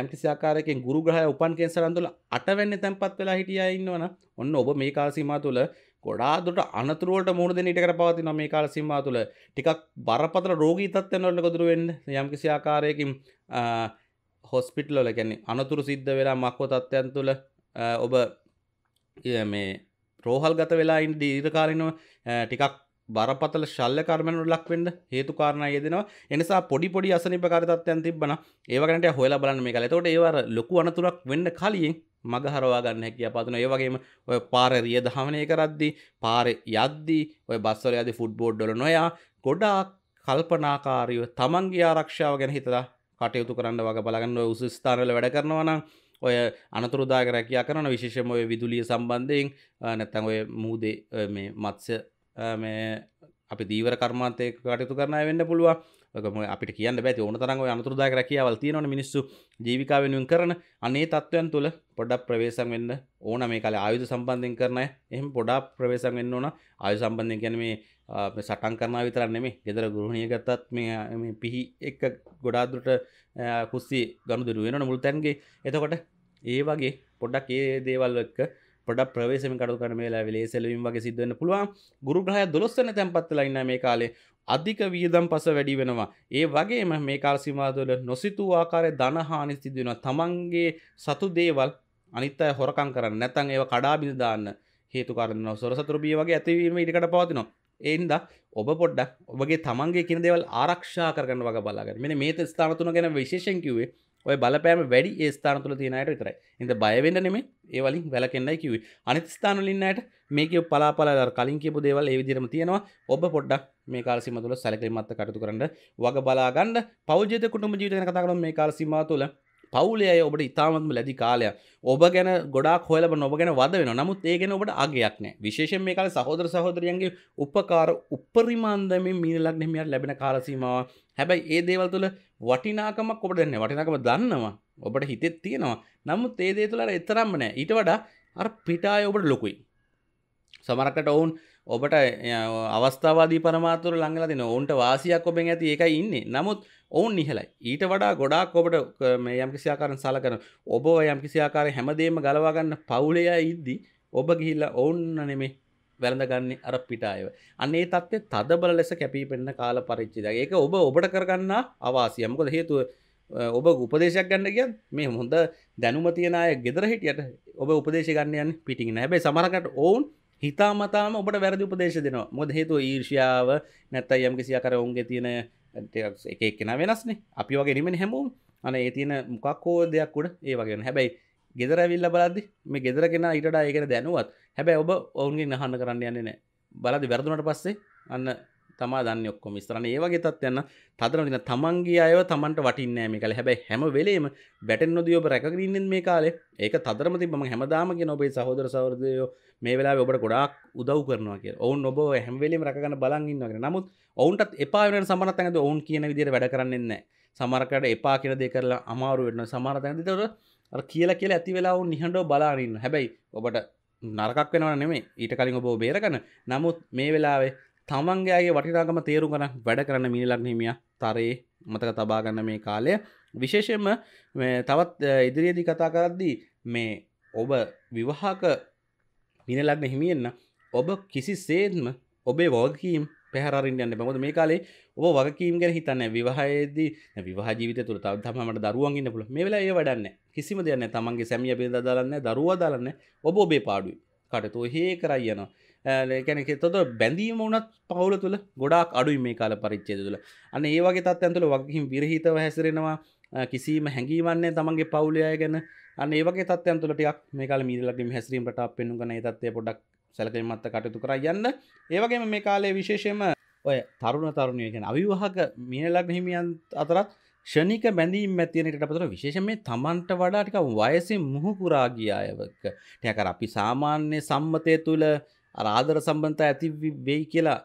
යම්කිසි ආකාරයෙන් ගුරු ග්‍රහය උපන් කේන්සරන් තුළ අටවැන්න තැන්පත් වෙලා හිටියා ඉන්නවනම් ඔන්න ඔබ මේ කාල සීමා තුළ ගොඩාදුට අනතුරුවට මුහුණ දෙන ඉඩකට පවතින මේ කාල සීමා තුළ ටිකක් බරපතල රෝගී තත්ත්වයන් වලට ගොදුරු වෙන්න යම්කිසි ආකාරයකින් හොස්පිටල් වල කියන්නේ අනතුරු සිද්ධ වෙලා මක්ව තත්ත්වයන් තුළ ඔබ මේ රෝහල් ගත වෙලා ඉන්න දීර්ඝකාලීනව ටිකක් බරපතල ශල්්‍ය කර්මණු ලක්වෙන්න හේතු කාරණය යෙදෙනවා එනිසා පොඩි පොඩි අසනිපකාරතත්වයන් තිබන ඒවකට හොලා බලන්න මේ කල තොට ඒවර ලොකු අනතුරක් වෙන්න කලින් මග හරවාගන්න හැකිය පාතන ඒවගේම ඔය පාර රිය දහමනය කරද්දි පාර යද්දී ඔය බස්සර ඇද ෆුඩ්බෝඩ්ඩල නොයා ගොඩා කල්පනාකාරීව තමන්ගේ ආරක්ෂාව ගැන හිතලා කටයුතු කරන්න වග බලගන්න ඔය උසස්ථානල වැඩ කරනවනම් ඔය අනතුරුදාග රැකයා කරන විශේෂම ඔය විදුලිය සම්බන්ධයෙන් නැත්තන් ඔය මූදේ මේ මත්ස්‍ය මේ අපි දීවර කර්මාන්තය කටයුතු කරන වෙන්න පුළුවන් ඔකම අපිට කියන්න බැති ඕන තරම් ඔය අනතුරුදායක රැකියාවල් තියෙනවනේ මිනිස්සු ජීවිකාව වෙනුවෙන් කරන අනේ තත්ත්වයන් තුළ පොඩක් ප්‍රවේශම් වෙන්න ඕන මේ කාලේ ආයුධ සම්බන්ධයෙන් කරන අය එහෙම පොඩක් ප්‍රවේශම් වෙන්න ඕන ආයුධ සම්බන්ධයෙන් කියන්නේ මේ සටන් කරනවා විතරක් නෙමෙයි ගෙදර ගෘහණිය ගත්තත් මේ මේ පිහි එක ගොඩාක් දුරට කුස්සිය ගනුදෙනු වෙනවනේ මුළු තැන්ගේ එතකොට ඒ වගේ පොඩක් ඒ දේවල් එක්ක පොඩක් ප්‍රවේශම කඩු කරන වෙලා වෙලේ සැලවීම වගේ සිද්ධ වෙන්න පුළුවන් ගුරු ග්‍රහය 12 වෙනි තැන්පත් වෙලා ඉන්න මේ කාලේ අධික වියදම් පස වැඩි වෙනවා ඒ වගේම මේ කාල සීමාවතුල නොසිතූ ආකාරයේ ධන හානි සිදු වෙනවා තමන්ගේ සතු දේවල් අනිත් අය හොරකම් කරන්න නැත්නම් ඒව කඩා බිඳ දාන්න හේතු කාරණා සොරසතුරු බිය වගේ ඇතිවීම ඉඩකට පවතිනවා ඒ හින්දා ඔබ පොඩ්ඩක් ඔබගේ තමන්ගේ කියන දේවල් ආරක්ෂා කරගන්න වගේ බලාගන්න මෙන්න මේ ස්ථාන තුන ගැන විශේෂයෙන් කිව්වේ ඔය බලපෑම වැඩි ඒ ස්ථාන තුළ තියෙනයට විතරයි ඉඳ බයවෙන්න නෙමේ ඒවලින් වැලකෙන්න්නයි කිවේ අනිත් ස්ථානලින්නයට මේක පලාපල කලින් කියපු දේවල් ඒවිදිරම තියෙනවා ඔබ පොඩ්ඩක් මේ කාලසිම තුළ සැලකිරිමත්ත කටතු කරන්න වග බලාගන්න පෞජත කුටම ජීවිතන කතාකරන මේ කාලසිම තුළ පවුලේ අය ඔබට ඉතාමත්ම ලැදි කාලය ඔබ ගැන ගොඩක් හොයලබ නොබ ගැන වද වෙන නමුත් ඒ ගැන ඔබට අගයක් නෑ විශේෂයෙන් මේ කාලේ සහෝදර සහෝදරියන්ගේ උපකාර උපරිමාන්දමේ මීන ලග්නෙ මෙයාට ලැබෙන කාල සීමාව හැබැයි ඒ දේවල් තුළ වටිනාකමක් ඔබට දෙන්නේ වටිනාකම දන්නවා ඔබට හිතෙත් තියෙනවා නමුත් ඒ දේ තුළ අර එතරම්ම නෑ ඊට වඩා අර පිටාය ඔබට ලොකුයි සමරකට ඔවුන් ඔබට අවස්ථාවාදී පරමාතුර ළඟලා දෙන ඔවුන්ට වාසියක් ඔබෙන් ඇති ඒකයි ඉන්නේ නමුත් ඔවුන් නිහලයි ඊට වඩා ගොඩාක් ඔබට මේ යම් කිසියාකාරන් සලකන ඔබ යම් කිසියාකාරය හැමදේම ගලවාගන්න පවුලයා ඉද්දි ඔබ ගිහිල්ලා ඔවුන්න නෙමේ වැළඳගන්නේ අර පිටායව. අන්නේ තත්ත්වය තදබල ලෙස කැපී පෙනෙන කාල පරිච්ඡේදය. ඒක ඔබ ඔබට කරගන්න අවාසිය. මොකද හේතුව ඔබ උපදේශයක් ගන්න කියන් මේ හොඳ දැනුම තියන අය ගෙදර හිටියට ඔබ උපදේශ ගන්න යන්නේ පිටින් හැබැයි සමහරකට ඔවුන් හිතාමතාම ඔබට වැරදි උපදේශ දෙනවා. මොකද හේතුව ඊර්ෂ්‍යාව නැත්නම් යම් කිසි ආකාර ඔවුන්ගේ තියෙන එක එක්කෙනා වෙනස්නේ. අපි වගේ නෙමෙයි හැමෝම. අනේ ඒ තියෙන මොකක් හෝ දෙයක් උඩ ඒ වගේ වෙනවා. හැබැයි ගෙදර විල්ල බලද මේ ගෙදර කෙන ඉට ඒකෙන දැනුවත් හැබැ ඔබ ඔවුන්ගේ නහන්න කරන්න යන්නේ නෑ බලද වැරදුනට පස්සේ අන්න තමා දන්න ඔක්කො මිස්තරන ඒවගේ තත් යන්න තදරන තමන්ගේ අය තමන්ට වටින්නෑ මේ කළ හැබැයි හැම වෙලේම බැටන් නොදී ඔබ රැකගරන්න මේ කාලේ ඒක තදරමති ම හැමදාමගේ නොබේ සහෝදර සවරදයෝ මේ වෙලා ඔබට ගොඩක් උදව් කරනවා කිය ඔවුන් ඔබ හැමවෙලීම රැකගන්න බලන්ගන්නගෙන නමුත් ඔවුන්ටත් එපාවන සමනත් ඇද ඔවුන් කියන විදිර වැඩ කරන්නන්නේ සමරකට එපා කියරදේ කරලා අමාරුවෙන්න සමාරතැන්තිතවර කියල කියල ඇති වෙලා නිහඬෝ බලාරන්න හැබැයි ඔබට නරකක් වෙනවන නෙමේ ඊට කලින් ඔබෝ බේරගන නමුත් මේ වෙලාවේ තමන්ගේගේ වටිනාගම තේරු කන වැඩ කරන්න මිනිලක් හිමිය තරයේ මතක තබාගන්න මේ කාලය විශේෂයෙන්ම තවත් ඉදිරියේදී කතා කරද්දී මේ ඔබ විවාහක මිනිලක්න හිමියෙන්න්න ඔබ කිසි සේත්ම ඔබේ වෝගකීම් පැහරරින්යන්න බොද මේ කාලේ ඔබ වගකීම් ගැන හිතන්න විවාහයේදී විවාජීවිත තුළ තව තමට දරුවන්ගන්න පුළ මේ වෙලා ඒ වඩන්නේ කිසිම දෙයන තමන්ගේ සැමිය බිඳ දාලන්න දරුවා දාලන්න ඔබ ඔබේ පාඩුයි කටතු හේ කරයි යන කැනෙ තොද බැඳීම වනත් පවුල තුළ ගොඩක් අඩුයි මේ කාල පරිච්චේද තුළ අන්න ඒවගේ තත් ඇතුළ වගකින් විරහිතව හැසිරෙනවා කිසිීම හැඟීමන්නේ තමන්ගේ පවුලය ගැන අන්න ඒවගේ තත්යන් තුළටයක් මේකල මීදලටින් හැසිරීමට පෙන්නු ගන තත්ය පොඩක් සැලකීමත්ත කටයුතු කර යන්න ඒවගේ මේ කාලේ විශේෂයම ඔය තරුණ තරුණය ගැන අවිවාහක මියලක් හිමියන් අතරත් ෂණික බැඳීම් ඇතියෙනට පතුර විශේෂ මේ තමන්ට වඩාටික වයසෙන් මුහු පුරාගියායවක ටැකර අපි සාමාන්‍ය සම්මතය තුළ ආදර සම්බන්ධ ඇති වෙයි කියලා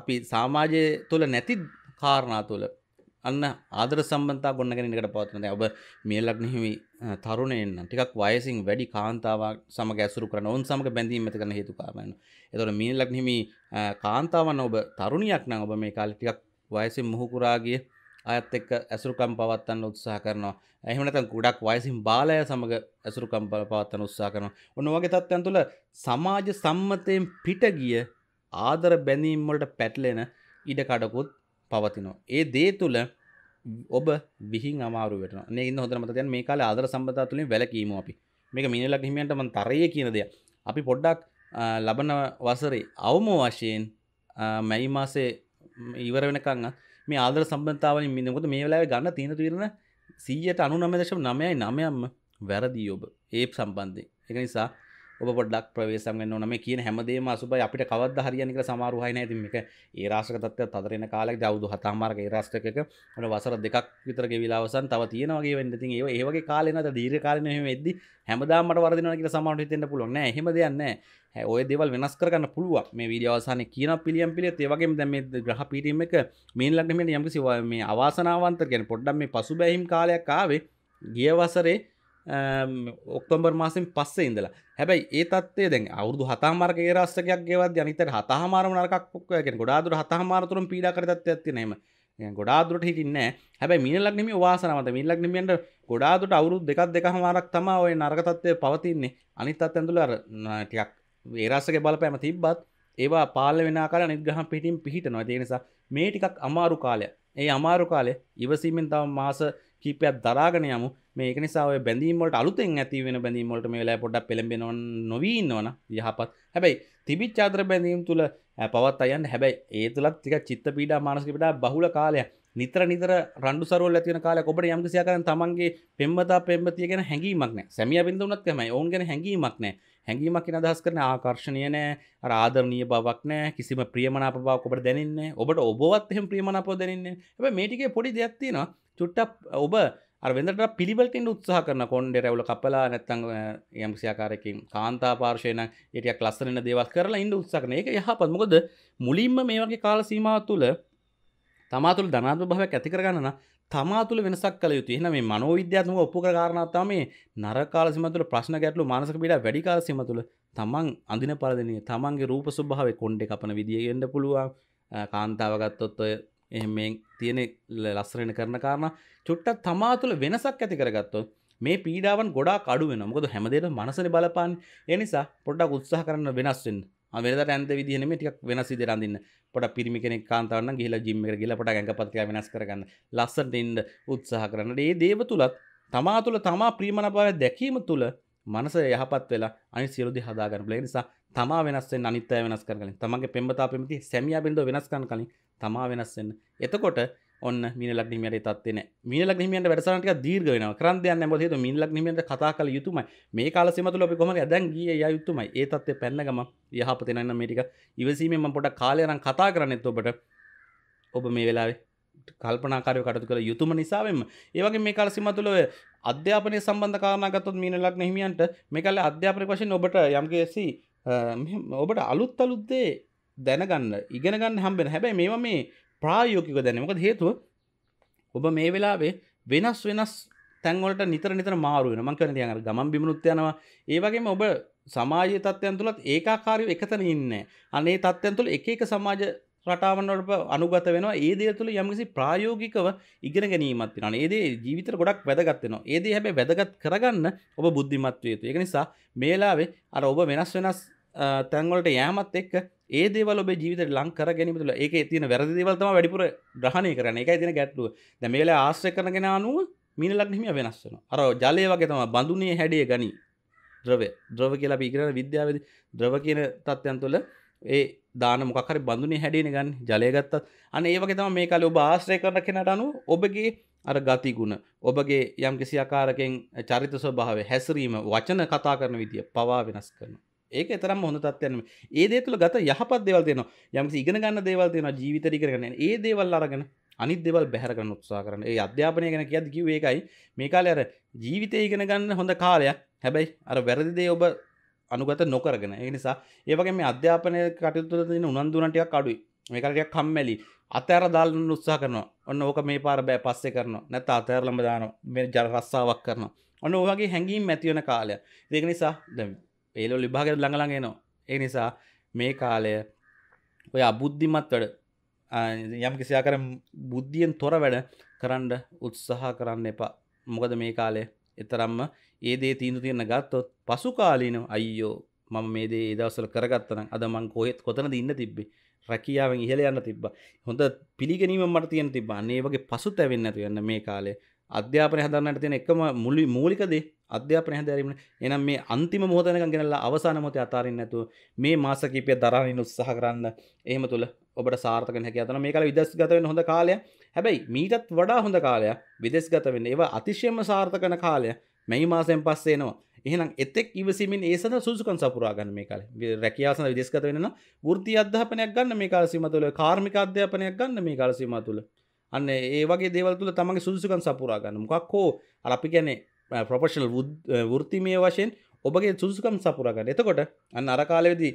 අපි සාමාජය තුළ නැති කාරණා තුළ අන්න ආදර සම්බන්තා ගොන්නගෙනකට පවත්න ඔබ මේලක් නෙහිමි තරුණයෙන් ටිකක් වයසින් වැඩි කාන්තාවක් සමග ඇසුරු කරන ඔවන් සමඟ බැඳීම ඇති කරන හේතුකාරන්න එතොට මේලක් නෙමි කාන්තාවන්න ඔබ තරුණයක් නම් ඔබ මේ කාලි ටිකක් වයසෙන් මුහුකුරාගේ අයත් එක්ක ඇසුරුකම් පවත්වන්න උත්සාහ කරනවා එහෙම නැත්නම් ගොඩක් වයසින් බාලය සමග ඇසුරුකම් පවත්වන්න උත්සාහ කරනවා ඔන්න වගේ තත්ත්වයන් තුළ සමාජ සම්මතයෙන් පිට ගිය ආදර බැඳීම් වලට පැටලෙන ඉඩකඩකුත් පවතිනවා ඒ දේ තුළ ඔබ විහින් අමාරුවට නේ හොඳ මත මේ කාල ආදර සම්බතා තුළින් වැලකීම අපි මේක මිනිලක් හිමියන්ට මන් තරය කියන දෙයක් අපි පොඩ්ඩක් ලබන වසරේ අවම වශයෙන් මැයි මාසේ ඉවර වෙනකං මේ ආදර සම්බන්තාවලින් මිනකොත මේ වෙලාව ගන්න තියෙන තිරණ සීයට අනු නමදශම නමයයි නමයම්ම වැරදිී ඔබ ඒ සම්බන්ධය එක නිසා ඔබ පොඩ්ඩක් ප්‍රවේශම් වෙන්න ඕන මේ කියන හැමදේම අසුබයි අපිට කවද්ද හරියන්නේ කියලා සමහරව හයි නැහැ ඉතින් මේක ඒ රාශක තත්ත්වය තදරෙන කාලෙකදී අවුරුදු 7 මාර්ග ඒ රාශකයක ඔන්න වසර දෙකක් විතර ගෙවිලා අවසන් තව තියෙනවා වගේ වෙන්න ඉතින් ඒ ඒ වගේ කාලේ නේද දීර්ඝ කාලින මෙහෙම වෙද්දි හැමදාම මට වරදිනවා කියලා සමහරව හිතෙන්න පුළුවන් නෑ එහෙම දෙයක් නෑ ඔය දෙවල් වෙනස් කරගන්න පුළුවන් මේ වීඩියෝ අවසානයේ කියන පිළියම් පිළියත් ඒ වගේම දැන් මේ ග්‍රහ පීඩීම් එක මේන් ලග්නෙ මෙන්න යම්කිසි මේ අවාසනාවන්ත කියන්නේ පොඩ්ඩක් මේ පසුබැහැම් කාලයක් ආවේ ගිය වසරේ ඔක්තොම්බර් මාසින් පස්සේ ඉඳලා හැබැයි ඒ තත්ේ දැන් අවුදු හතාමාර්ක රස්සකයක් ගේවත් යනිත හතාමාරම නරක්ක්කයගෙන් ගොඩාදුර හතාමාරතුරම් පීඩාකරතත් ඇතිනීම ගොඩාදුරට හිටින්න හැබැයි මිනිලක්නම වාසනමත මිල්ලක්නමියන්ට ගොඩාදුට අවුරු දෙකක් දෙකහමාරක් තම ඔය නරකතත්වය පවතින්නේ අනිතත් ඇඳුල ටයක් වේරස්සක බලපෑම තිබ්බත් ඒවා පාල වෙන කාල නිග්‍රහම් පිටින් පිහිට නො දේ නිසා මේ ටිකක් අමාරු කාලය ඒ අමාරු කාලය ඉවසීමෙන් තම මාස කීපයක් දරාගෙන යමු මේක නිසාව බැඳීමට අලුතෙන් ඇතිවෙන බැඳීමට මේ වෙලා පොඩ්ඩක් පෙළඹෙනව නොවීන්නවන යහපත් හැබැයි තිබිච්චාතර බැඳීම් තුළ පවත් අයන්න හැබැයි ඒ තුළත් තික චිත්ත පීඩා මානසිකට බහුල කාලය නිතර නිතර රන්ඩු සරල් ඇතින කාල ඔබට යම්කිසියා කරන තමන්ගේ පෙම්මතා පෙම්මතිය ගැන හැඟීමක්න සැමිය බිඳුනත් කැමයි ඔවුන් ගැන හැඟීමක්නෑ හැඟීමක් එන අදහස් කරන ආකර්ශණය නෑ ආදරනය බවක් නෑ කිසිම ප්‍රියමනාප බවක් ඔබට දැනන්න ඔබට ඔබවත් එහෙම ප්‍රියමනාපව දැනන්න ඇ මේටිකේ පොඩි දෙයක්ත්තින චුට්ටක් ඔබ වෙදට පිළිවලටින් උත්සාහ කරන කොන්්ඩ රැවල කපලා නැත්තං යම්සියාකාරකින් කාන්තා පාර්ශයන එටයක් ලස්සරන දේවස් කරලා ඉන්න උත්සාකන එක යහපත් මොකද මුලින්ම මේ වගේ කාල සීමාව තුළ තමාතුළ ධනාත්ම භාවයක් ඇති කරගන්න තමා තුළ වෙනසක් කළ යුතු එන මේ මනෝවිද්‍යාත්මක ඔප්පු කර කාරණා තමයි නරකාල සීමා තුළ ප්‍රශ්න ගැටලු මානසික පීඩා වැඩි කාල සීමා තුළ තමන් අඳින පළදෙනිය තමන්ගේ රූප ස්වභාවය කොණ්ඩේ කපන විදිය එන්න පුළුවන් කාන්තාව ගත්තොත් ඔය එහෙම තියෙන ලස්සරෙන කරන කාරණා චුට්ටක් තමා තුළ වෙනසක් ඇති කරගත්තොත් මේ පීඩාවන් ගොඩාක් අඩු වෙනවා. මොකද හැමදේම මනසනේ බලපාන්නේ. ඒ නිසා පොඩ්ඩක් උත්සාහ කරන්න වෙනස් වෙන්න. වෙනද රැන්ද විදිහනම ටිකක් වෙනස් විදිහට අඳින්න. පොඩක් පිරිමි කෙනෙක් කාන්තාවක් නම් ගිහිලා ජිම් එකට ගිහිලා පොඩක් ඇඟපත් ටික වෙනස් කරගන්න. ලස්සනට ඉන්න උත්සාහ කරන්න. ඒ දේව තුලත් තමා තුල තමා ප්‍රියමනාපය දැකීම තුල මනස යහපත් වෙලා අනිත් සියලු දේ හදා ගන්න බැරි නිසා තමා වෙනස් වෙන්න අනිත් අය වෙනස් කරගන්න. තමන්ගේ පෙම්බතා පෙම්බති සැමියා බින්දුව වෙනස් කරන කලින් තමා වෙනස් වෙන්න. එතකොට ඔන්න මින ලක්නීමට තත්වන මින ලක්නීමට වැඩසනට දීර්ගන කරන්දයන්න ොද මින් ලක්නීමට කතා කල යුතුමයි මේ කාල සමතුල අපි කොම ඇදැන් ගිය යුතුමයි ඒතත්ව පැන්නගම යහපතිනන්න මේටික ඉවසීමම පොට කාලයරන් කතා කරන්නෙත් ඔබට ඔබ මේ වෙලාවේ කල්පනාකාරය කටතු කළ යුතුම නිසාවෙන්ම ඒවගේ මේ කාල සිමතුලව අධ්‍යාපනය සම්බන්ධ කාරණගතත් මීන ලක්න හිමියන්ට මේ කල අධ්‍යාපනය වශයෙන් ඔබට යම්ගේසි ඔබට අලුත් අලුද්දේ දැනගන්න ඉගෙනගන්න හම්බෙන හැබැයි මේ මේ ප්‍රායෝකික දැන මොකද හේතුව ඔබ මේ වෙලාවේ වෙනස් වෙනස් තැන්වලට නිතර නිතර මාරුවෙන මං කරන දේ අර ගමන් බිමනුත් යනවා ඒ වගේම ඔබ සමාජීය තත්ත්වයන් තුලත් ඒකාකාරීව එකතන ඉන්නේ අනේ තත්ත්වයන් තුල එක එක සමාජ රටාවන්නට අනුගත වෙනවා ඒ දේ තුළ යම්කිසි ප්‍රායෝගිකව ඉගෙන ගැනීමත් වෙනවා. ඒ දේ ජීවිතේ ගොඩක් වැදගත් වෙනවා. ඒ දේ හැබැයි වැදගත් කරගන්න ඔබ බුද්ධිමත් විය යුතුයි. ඒක නිසා මේලාවේ අර ඔබ වෙනස් වෙනස් තැන් වලට යෑමත් එක්ක ඒ දේවල ඔබ ජීවිත ලංකර ගැනීමතුල ඒක තින වැරදි දේවල්තම වැඩිපුර ග්‍රහණය කරන එක තින ගැට්ටුව දැමේල ආශ්‍රය කරගෙන අනුව මීන ලක්නිමිය වෙනස්සන අර ජලය වගේ තම බඳුනේ හැඩිය ගනී ද්‍රවය ද්‍රව කියලා පිකරන විද්‍යාවද ද්‍රව කියන තත්ත්යන් තුළ ඒ දාන මොකර බඳුනේ හැඩියන ගන්න ජලයගත්තත් අන ඒවගේ තම මේ කල ඔබ ආශ්‍රය කරන කෙනට අනු ඔබගේ අර ගතිගුණ ඔබගේ යම් කිසි ආකාරකෙන් චරිත ස්වභාවය හැසිරීම වචන කතා කරන විදිය පවා වෙනස් කරනවා ඒක තරම් හොඳ තත්යනම ඒ දේතුළ ගත යහපත් දෙවල් දෙන යම ඉගෙන ගන්න දේවල් දෙෙන ජීවිතරි කරන ඒ දේවල් අරගෙන අනි දෙවල් බැහර කරන උත්සා කරන ඒ අධ්‍යාපනය ගැන කියද කිව ඒකයි මේ කාලය අර ජීවිතය ඉගෙන ගන්න හොඳ කාලයක් හැබැයි අර වැරදිදේ ඔබ අනුගත නොකරගෙන ඒ නිසා ඒවගේ මේ අධ්‍යාපනය කටයුතුර දෙන උනන්දුනටයක් අඩුයි මේකටයක් කම්මැලි අතෑර දාලන්න උත්සා කරනවා ඔන්න ඕක මේ පාර බෑ පස්සේ කරනවා නැත්ත අතෑරලම දානවා මේ ජර රස්සාවක් කරනවා ඔන්න ඕගේ හැඟීම් ඇතිවන කාලය දෙක නිසා දැම ඒලෝ ලිබාගර ළඟලඟ එනවා ඒ නිසා මේ කාලය ඔය අබුද්ධිමත් වැඩ යම් කිසියා කරම් බුද්ධියෙන් තොර වැඩ කරන්න උත්සාහ කරන්න එපා මොකද මේ කාලය එතරම්ම ඒ දේ තීන්දු තියන්න ගත්තොත් පසු කාලීනව අයියෝ මම මේ දේ දවසල කරගත්තන අද මං කොහෙත් කොතනද ඉන්න තිබ්බේ රැකියාවෙන් ඉහළ යන්න තිබ්බ හොඳ පිළිගැනීම මට තියෙන තිබ්බා අන්නේ වගේ පසු තැවෙන්න ඇතු යන්න මේ කාලේ අධ්‍යාපනය හදන්නට තියෙන එකම මුලි මූලිකදේ අධ්‍යාපනය හැදෑරීම එනම් මේ අන්තිම මොහොතනක ගෙනල්ලා අවසාන මොහොතේ අතාරින්න නැතුව මේ මාස කීපය දරාගෙන උත්සාහ කරන්න එහෙම තුල ඔබට සාර්ථක වෙන හැකියාව තියෙනවා මේකල විදේශගත වෙන්න හොඳ කාලය හැබැයි මීටත් වඩා හොඳ කාලයක් විදේශගත වෙන්න ඒව අතිශයම සාර්ථක වෙන කාලය මේ මාසයෙන් පස්සේ එනවා එහෙනම් එතෙක් ඉවසීමෙන් ඒ සඳහා සුසුකම් සපුරා ගන්න මේ කාලේ රැකියාව සඳහා විදේශගත වෙන්න නම් වෘත්ති අධ්‍යාපනයක් ගන්න මේ කාල සීමාව තුළ කාර්මික අධ්‍යාපනයක් ගන්න මේ කාල සීමාව තුළ අන්න ඒවගේ දේවල්තුල තමගේ සුදුසුකන් සපුරාගන්න මොකක් හෝ අපි ගැන ප්‍රොපෂනල් වෘතිමය වශයෙන් ඔබගේ සුදුසුකම් සපුරගන්න එතකොට අන්න අරකාලවෙදි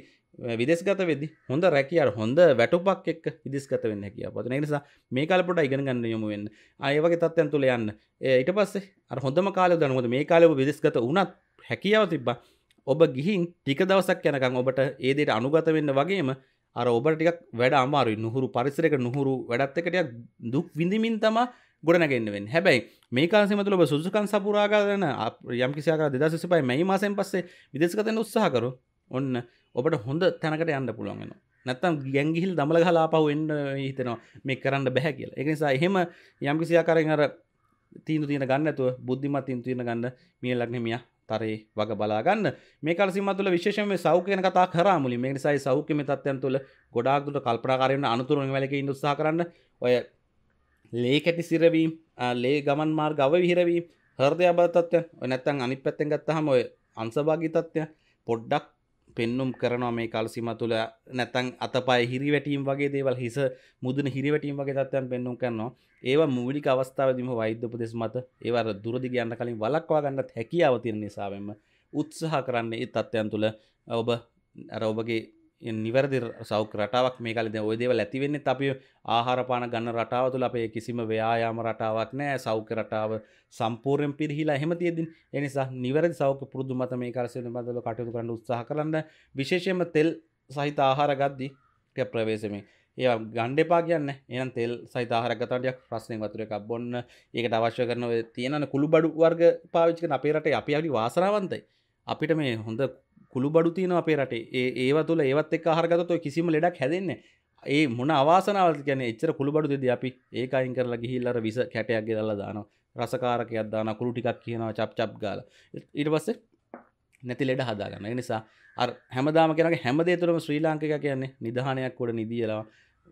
විදෙස්ගත වෙදි හොඳ රැකියාර හොඳ වැටුපක් එක් ඉදිස්ගත වෙන්න කිය පතන නිසා මේ කලපොට ඉගෙන ගන්න යොමු වෙන්න අයවගේ තත්වයන් තුළ යන්න ඊට පස්සේ අර හොඳම කාලය දනහොද මේ කාලව විදෙස්ගත වනත් හැකියාව තිබ්බා ඔබ ගිහින් ටික දවසක් යනකං ඔබට ඒදයට අනුගත වෙන්න වගේම අර ඔබට ටිකක් වැඩ අමාරු නුහුරු පරිසරක නුහුරු වැඩත් එකටයක් දුක් විඳමින් තම ගොඩනැගෙන්වෙන් හැබැයි මේ කාසිමතුල ඔබ සුදුකන් සපුරාගරන යම් කිසියාක දෙදසස පයි මැයි මාසෙන් පස්සේ විදෙස්කතන උත්සාහකරු ඔන්න ඔබට හොඳ තැනකට යන්න පුළුවන්ගෙන නැත්තම් ගැංගිහිල් දමල හලාපහු එන්න හිතෙනවා මේ කරන්න බැහැ කියලා එක නිසා එහෙම යම්කිසියාකාරෙන් අර තීන තියෙන ගන්නතුව බුද්ධිමත් තින් තියෙන ගන්න මිය ලක්නෙමියා තරේ වග බලාගන්න මේකර සිමතුල විශේෂම සෞඛ්‍යන කතා කරා මුලින් මේ නිසායි සෞඛ්‍යම තත්ත්වයන් තුළ ගොඩාක් දුරට කල්පනා කරන අනුතුරු වලක උත්සාහ කරන්න ඔය ලේ කැටි සිරවීම ලේ ගමන් මාර්ග අවහිරවීම හෘදය අබාධ තත්ත්වයන් ඔය නැත්නම් අනිත් පැත්තෙන් ගත්තහම ඔය අංශභාගී තත්ත්වයන් පොඩ්ඩක් පෙන්නුම් කරනවා මේ කාලසිම තුළ නැතන් අතපයි හිරිවැටීම් වගේ දේවල් හිස මුදන හිරිවැටීම් වගේ තත්වයන් පෙන්නුම් කරනවා ඒවා මූලික අවස්ථාවදීම වෛද්‍යපදෙස් මත ඒවර දුරදි ගන්න කලින් වලක්වා ගන්නත් හැකියාව තියෙන නිසාවෙන්ම උත්සාහ කරන්නේ ඒ තත්ත්වයන් තුළ ඔබ අර ඔබගේ නිවැරදි සෞඛ රටාවක් මේ කලද ඔය දේවල් ඇතිවෙන්නේ අපි ආහාරපාන ගන්න රටාව තුළ අපේ කිසිම ව්‍යයාම රටාවක් නෑ සෞඛ්‍ය රටාව සම්පූර්යෙන් පිරිහිලා එහෙම තියෙදින් එනිසා නිවැරදි සෞඛ්‍ය පුරුදු මත මේ කාලසේන බදල කටයුතු කරන්න උත්සාහ කරන්න විශේෂයෙන්ම තෙල් සහිත ආහාර ගද්දි ටික ප්‍රවේශමේ ඒ ගණ්ඩ එපා කියන්න එනම් තෙල් සහිත ආහාර ගතටයක් ප්‍රශ්නය වතුර එකක් බොන්න ඒකට අවශ්‍ය කරන තියෙන කුළු බඩු වර්ග පාවිච්චිකන අපේ රට අපි අපි වාසනාවන්තයි අපිට මේ හොඳ කුළු බඩුතියන අපේ රටේ ඒ ඒව තුළ ඒවත් එක් හරගතො කිසිම ලෙඩක් හැදෙන්නේ ඒ මොන අවාසනාවල් කියන එච්චර කුළුබඩු දෙද අපි ඒකයින් කරලා ගිහිල්ලර විස කැටයක් ගෙදල්ලා දානවා රසකාරකයක් දාන කුළු ටිකක් කියනවා චප් චප් ගාලා ඊට පස්සේ නැති ලෙඩ හදාගන්න ඒ නිසා අර හැමදාම කෙනගේ හැමදේ තුළම ශ්‍රී ලාංකික කියන්නේ නිධානයක් උඩ නිදියලා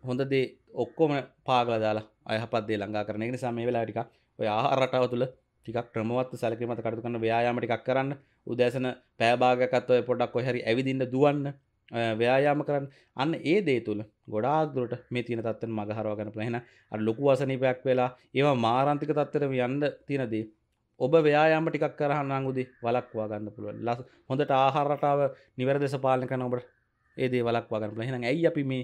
හොඳ දේ ඔක්කොම පාගල දාලා අයහපත් දේ ළඟා කරන ඒ නිසා මේ වෙලාව ටිකක් ඔය ආහාර රටාව තුළ ටිකක් ක්‍රමවත් සැලකිලිමත් කටයුතු කරන ව්‍යායාම ටිකක් කරන්න උදෑසන පෑභාගකත්වය පොඩක් කොහැරි ඇවිදින්න දුවන්න ව්‍යයාම කරන්න අන්න ඒ දේ තුළ ගොඩාක්දුරට මේ තින තත්වෙන් මගහරවා ගන්න ප්‍රහෙන අ ලොකු වසනීපයක් වෙලා ඒවා මාරන්තික තත්තරම යන්න තියෙනදී ඔබ ව්‍යයාම ටිකක් කරහන්න අංගුදේ වලක්වා ගන්න පුළුවන් ලස් හොඳට ආහාරටාව නිවැරදෙස පාලන කරන ඔබට ඒදේ වලක්වා ගන්න පුළුවන් එහෙනම් ඇයි අපි මේ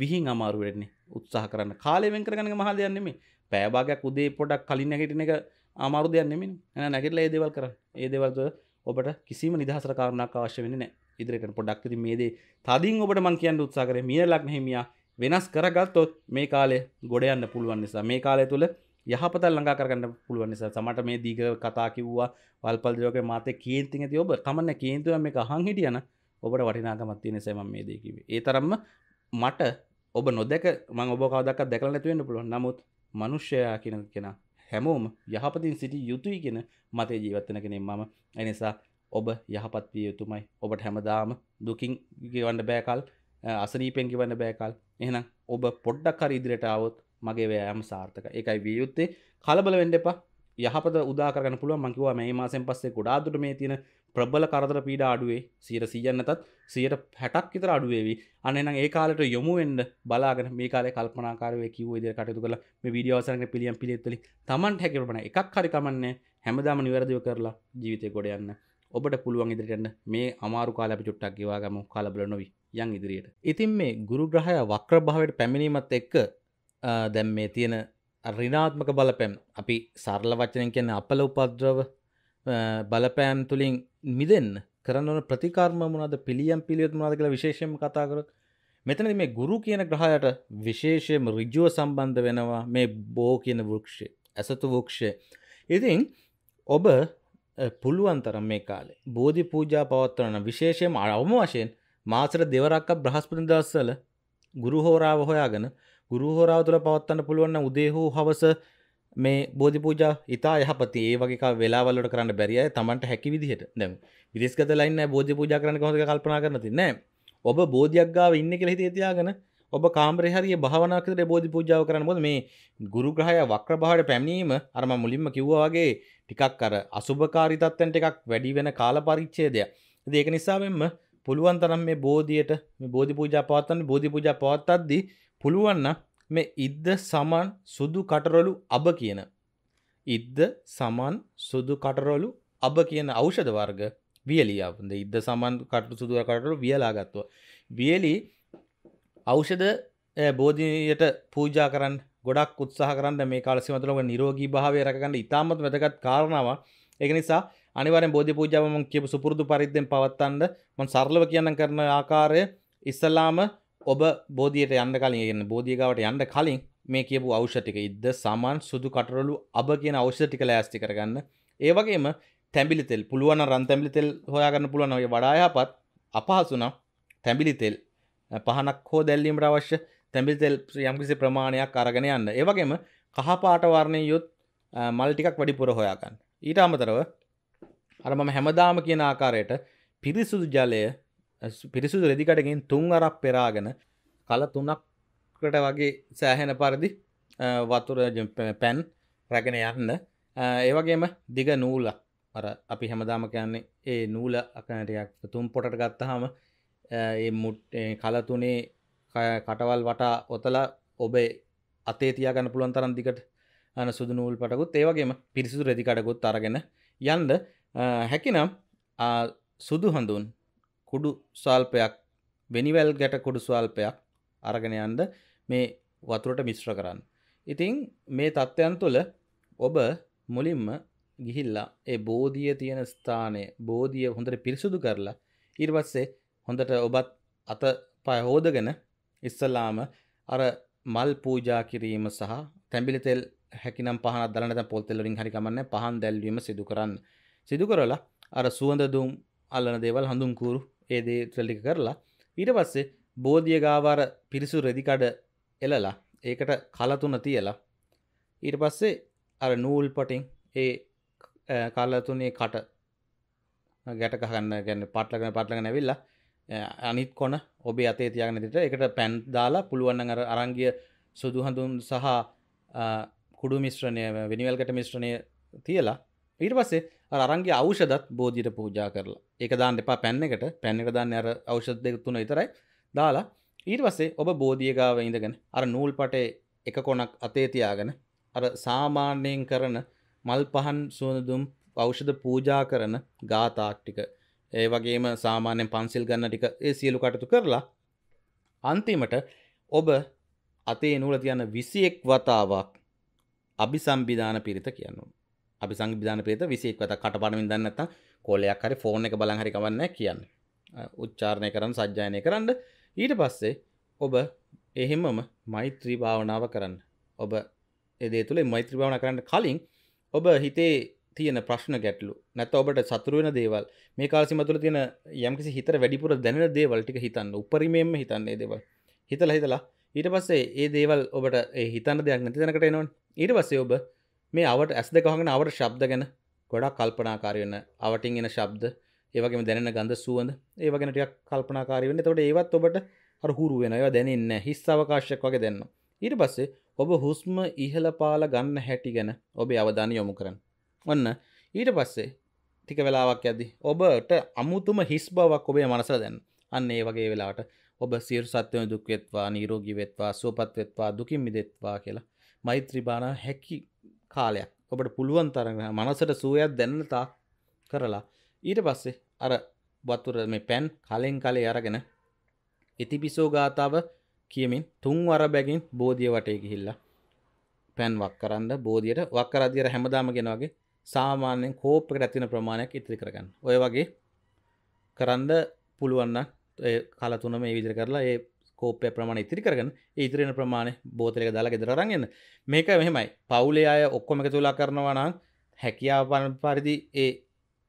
විහිං අමාරු වෙන්නේ උත්සාහ කරන්න කාලය වෙන් කරගන්න එක මහා දෙයක් නෙමෙයි පෑය භාගයක් උදේ පොඩක් කලින් නැගිටින එක අමාරු දෙයක් නෙමෙයි එහෙනම් නැගිටලා ඒ දේවල් කරන්න ඒ දේවල් ඔබට කිසිම නිදහසර කාරණක් අවශ්‍ය වෙන්නේ නැහැ ඉදිරියට පොඩ්ඩක් ඉතින් මේ දේ තදින් ඔබට මම කියන්න උත්සාහ කරේ මීනලග්න හිමියා වෙනස් කරගත්තොත් මේ කාලේ ගොඩ යන්න පුළුවන් නිසා මේ කාලය තුල යහපත ළඟා කරගන්න පුළුවන් නිසා සමට මේ දීග කතා කිව්වා වල්පල් දෝගේ මාතේ කේන්ති ඇති ඔබ කමන්න කේන්තුව මේ අහන් හිටියන ඔබට වටිනාකමත් තියෙන සෑම මේ දේ කිව්වේ ඒ තරම්ම මට ඔබ නොදැක මං ඔබ කවදක් දැකලා නැති වෙන්න පුළුවන් නමුත් මිනිස්සයා කියන කෙනා හැමෝම යහපතින් සිටි යුතුයි ගෙන මතේ ජීවත්වන කෙනෙක් මම එනිසා ඔබ යහපත් විය යුතුමයි ඔබට හැමදාම දුකින් ගෙවන්න බෑකල් අසනීපෙන් ගෙවන්න බෑකල් එහෙනම් ඔබ පොඩ්ඩක් හරි ඉදිරියට આવොත් මගේ වෑයම සාර්ථක. ඒකයි විය යුත්තේ කලබල වෙන්න එපා. යහපත උදා කරගන්න පුළුවන් මං කිව්වා මේ මාසෙන් පස්සේ ගොඩාක් දුර මේ තියෙන ප්‍රබල කරදර පීඩ අඩුවේ සියට සීයන්නතත් සියට හැටක් විතර අඩුවේවි අන්න ඒ කාලට යොමුවෙන්ඩ බලාගෙන මේ කාල කල්පනාකාරව කිව ද කටතු කල මේ විඩියෝසරන පිළියම් පිළිත්තලි තමන් හැකිරපන එකක් හරිකමන්නේ හැමදාම නිවැරදිව කරලා ජීවිතය ගොඩ යන්න ඔබට පුළුවන් ඉදිරිටන්න මේ අමාරු කාලපි චුට්ටක් ගවාගම කාලබල නොවී යන් ඉදිරියට ඉතින් මේ ගුරුග්‍රහය වක්‍ර භාවයට පැමිණීමත් එක්ක දැම් මේ තියෙන රිනාත්මක බලපැම් අපි සරල වචනය කියන අපල උපද්‍රව බලපෑම් තුළින් මිදෙන් කරන්නවන ප්‍රතිකර්ම මොනද පිළියම් පිළියොත් මනාද කියලා විශේෂම කතාකර මෙතන මේ ගුරු කියන ග්‍රහයට විශේෂයම රිජ්ජුව සම්බන්ධ වෙනවා මේ බෝ කියන වෘක්ෂය ඇසතු වෘක්ෂය ඉතින් ඔබ පුළුවන් තරම් මේ කාලේ බෝධි පූජා පවත්වන විශේෂයම අවම වශයෙන් මාසර දෙවරක්ක බ්‍රහස්පති දස්සල ගුරු හෝරාව හොයාගෙන ගුරු හෝරාව තුළ පවත්වන්න පුළුවන්න උදේ හෝ හවස මේ බෝධි පූජ ඉතා යහපති ඒ වගේ වෙලාවලට කරන්න බැරිය තමන්ට හැකි විදිහට දැම් විදෙස්ගත ලයින්න බෝධි පූජ කරන කොහොඳ කල්පනා කරන තින්නේ ඔබ බෝධියක් ගාව ඉන්න කියලා හිතේ තියාගෙන ඔබ කාමරේ හරිය භාවනාවකට බෝධි පූජාව කරන මොකද මේ ගුරු ග්‍රහය වක්‍ර භාවයට පැමිණීම අර මම මුලින්ම කිව්වා වගේ ටිකක් අර අසුභකාරී තත්ත්වයන් ටිකක් වැඩි වෙන කාල පරිච්ඡේදය. ඉතින් ඒක නිසා මෙන්න පුළුවන් තරම් මේ බෝධියට මේ බෝධි පූජා පවත්වන්න බෝධි පූජා පවත්වද්දී පුළුවන් නම් මේ ඉද්ද සමන් සුදු කටරොලු අබ කියන. ඉද්ද සමන් සුදු කටරොලු අබ කියන ඖෂධ වර්ග වියලියාවද ඉද්ද සමන් කට සුදුව කටරු වියලාගත්ව. වියලි ඖෂධ බෝධියට පූජා කරන්න ගොඩක් උත්සාහ කරන්න මේ කාල සිමතුලක නිරෝගී භාවය රැකගන්න ඉතාමත් වැදගත් කාරණාව ඒක නිසා අනිවාරෙන් බෝධි පූජාව මම කියපු සුපුරුදු පරිද්දෙන් පවත්වන්න මම සරලව කියන්න කරන ආකාරය ඉස්සලාම ඔබ බෝධියට යන්න කලින් ගන්න බෝධියගාවට යන්න කලින් මේ කියපු අවෂටික ඉද සමන් සුදු කටරලු අබ කියන අවෂටික ලෑස්ති කරගන්න ඒවගේම තැබිලි තෙල් පුළුවන් රන් තැබිලි තෙල් හොයාගන්න පුළුවන් ඔය වඩායාපත් අපහසුනම් තැබිලි තෙල් පහනක් හෝ දැල්ලීමට අවශ්‍ය තැබිලි තෙල් යම්කිසි ප්‍රමාණයක් අරගෙන යන්න ඒවගේම කහපාටවර්ණය යුත් මල් ටිකක් වැඩිපුර හොයාගන්න ඊට අමතරව අරමම හැමදාම කියන ආකාරයට පිරිසුදු ජලය පිරිසුදු රෙදිකටගෙන් තුන් අරක් පෙරාගෙන කල තුනක්කට වගේ සෑහෙන පරිදි වතුර පැන් රැගෙන යන්න ඒවගේම දිග නූල අර අපි හැමදාම කියන්නේ ඒ නූල අකනටයක් තුම් පොටට ගත්තහම මුට් කලතුනේ කටවල් වටා ඔතලා ඔබේ අතේ තියාගන්න පුළුවන් තරන් දිකට අන සුදු නූල් පටකුත් ඒවගේම පිරිසිදු රෙදිකටකුත් අරගෙන යන්ද හැකිනම් සුදු හඳුන් කුඩු ස්වල්පයක් වෙනිවැල් ගැට කුඩු ස්වල්පයක් අරගෙන යන්න මේ වතුරට මිශ්‍ර කරන්න. ඉතින් මේ තත්ත්වයන් තුළ ඔබ මුලින්ම ගිහිල්ලා ඒ බෝධිය තියෙන ස්ථානය බෝධිය හොඳට පිරිසුදු කරලා ඉර්වස්සේ හොඳට ඔබත් අත පය හෝදගෙන ඉස්සලාම අර මල් පූජා කිරීම සහ තැඹිලි තෙල් හැකිනම් පහන දලන තැන් පොල් තෙල් වලින් හරි කමන්නේ පහන් දැල්වීම සිදු කරන්න. සිදු කරලා අර සුවඳ දුම් අල්ලන දේවල් හඳුන් කూరు ඒදේ ත්‍රලික කරලා ඊට පස්සේ බෝධිය ගාවාර පිරිසු රෙදිකඩ එලලා ඒකට කලතුන තියලා ඊට පස්සේ අර නූල් පටින් ඒ කල්ලතුනේ කට ගැටකහන්න ගැන්න පටලගෙන පටලගෙන ඇවිල්ලා අනිත් කොන ඔබේ අතේ තියාගෙන දෙට එකට පැන් දාලා පුළුවන් අර අරංගිය සුදු හඳුන් සහ කුඩු මිශ්‍රණය වෙනිවල්කට මිශ්‍රණය තියලා ඊට පස්සේ අරන්ගේ අවෂදත් බෝධියට පූජා කරලා ඒක දාන්න එපා පැන්න එකට පැන්න එක දාන්න අර අවෂද දෙක තුන විතරයි දාලා ඊට පස්සේ ඔබ බෝධියගාව ඉඳගෙන අර නූල් පටේ එක කොනක් අතේ තියාගෙන අර සාමාන්‍යයෙන් කරන මල් පහන් සුවඳදුම් ෞෂධ පූජා කරන ගාතාක්ටික ඒ වගේම සාමාන්‍යෙන් පන්සිල් ගන්න ටික ඒ සියලු කටතු කරලා අන්තිමට ඔබ අතේ නූල තියන්න විසියෙක් වතාවක් අභිසම්බිධාන පිරිත කියන්නවා. අපි සංවිධාන ප්‍රේත 21 වතක් කටපාඩමින් දන්නේ නැත්නම් කෝලයක් හරි ෆෝන් එක බලන් හරි කවන්නේ කියන්න. උච්චාරණය කරන්න සජ්ජායනය කරන්න ඊට පස්සේ ඔබ එහෙමම මෛත්‍රී භාවනාව කරන්න. ඔබ ඒ දේ තුල මෛත්‍රී භාවනා කරන්න කලින් ඔබ හිතේ තියෙන ප්‍රශ්න ගැටලු නැත්නම් ඔබට සතුරු වෙන දේවල් මේ කාල සීමා තුළ තියෙන යම්කිසි හිතට වැඩිපුර දැනෙන දේවල් ටික හිතන්න. උපරිමයෙන්ම හිතන්න මේ දේවල්. හිතලා හිතලා ඊට පස්සේ ඒ දේවල් ඔබට ඒ හිතන්න දෙයක් නැති තැනකට එනවනේ. ඊට පස්සේ ඔබ මේ අවට ඇස් දෙක වහගෙන අවට ශබ්ද ගැන ගොඩක් කල්පනාකාරී වෙන්න. අවටින් එන ශබ්ද, ඒ වගේම දැනෙන ගඳ සුවඳ, ඒව ගැන ටිකක් කල්පනාකාරී වෙන්න. එතකොට ඒවත් ඔබට අර හුරු වෙනවා. ඒවා දැනෙන්නේ නැහැ. හිස් අවකාශයක් වගේ දැනෙනවා. ඊට පස්සේ ඔබ හුස්ම ඉහළ පාළ ගන්න හැටි ගැන ඔබේ අවධානය යොමු කරන්න. ඔන්න ඊට පස්සේ ටික වෙලාවක් ඇදදි ඔබට අමුතුම හිස් බවක් ඔබේ මනස දැන් අන්න ඒ වගේ වෙලාට ඔබ සිර සත්‍යය දුක්වෙත්වා නීරෝගී වෙත්වා සුවපත් වෙත්වා දුකින් මිදෙත්වා කියලා මෛත්‍රීබාන හැකි කාලයක් ඔබට පුළුවන් තරග මනසට සුවයක් දැනතා කරලා ඊට පස්සේ අර වතුර මේ පැන් කලෙන් කලේ අරගෙන ඉතිපිසෝ ගාතාව කියමින් තුන් වර බැගින් බෝධිය වටේ ගිහිල්ලා පැන් වක් කරන්න බෝධියට වක් කරදියට හැමදාම ගෙන වගේ සාමාන්‍යයෙන් කෝප්පකට ඇතින ප්‍රමාණයක් ඉතිරි කරගන්න ඔය වගේ කරන්න පුළුවන්න කලතුන මේ විදිර කරලා ඒ කෝපය ප්‍රමාණ ඉතිරි කරගන්න ඉතිරෙන ප්‍රමාණය බෝතලක දාලා ගෙදර රංගන්න මේක මෙහෙමයි පවුලේ අය ඔක්කොම එක තුලා කරනවා නම් හැකියාවන් පරිදි ඒ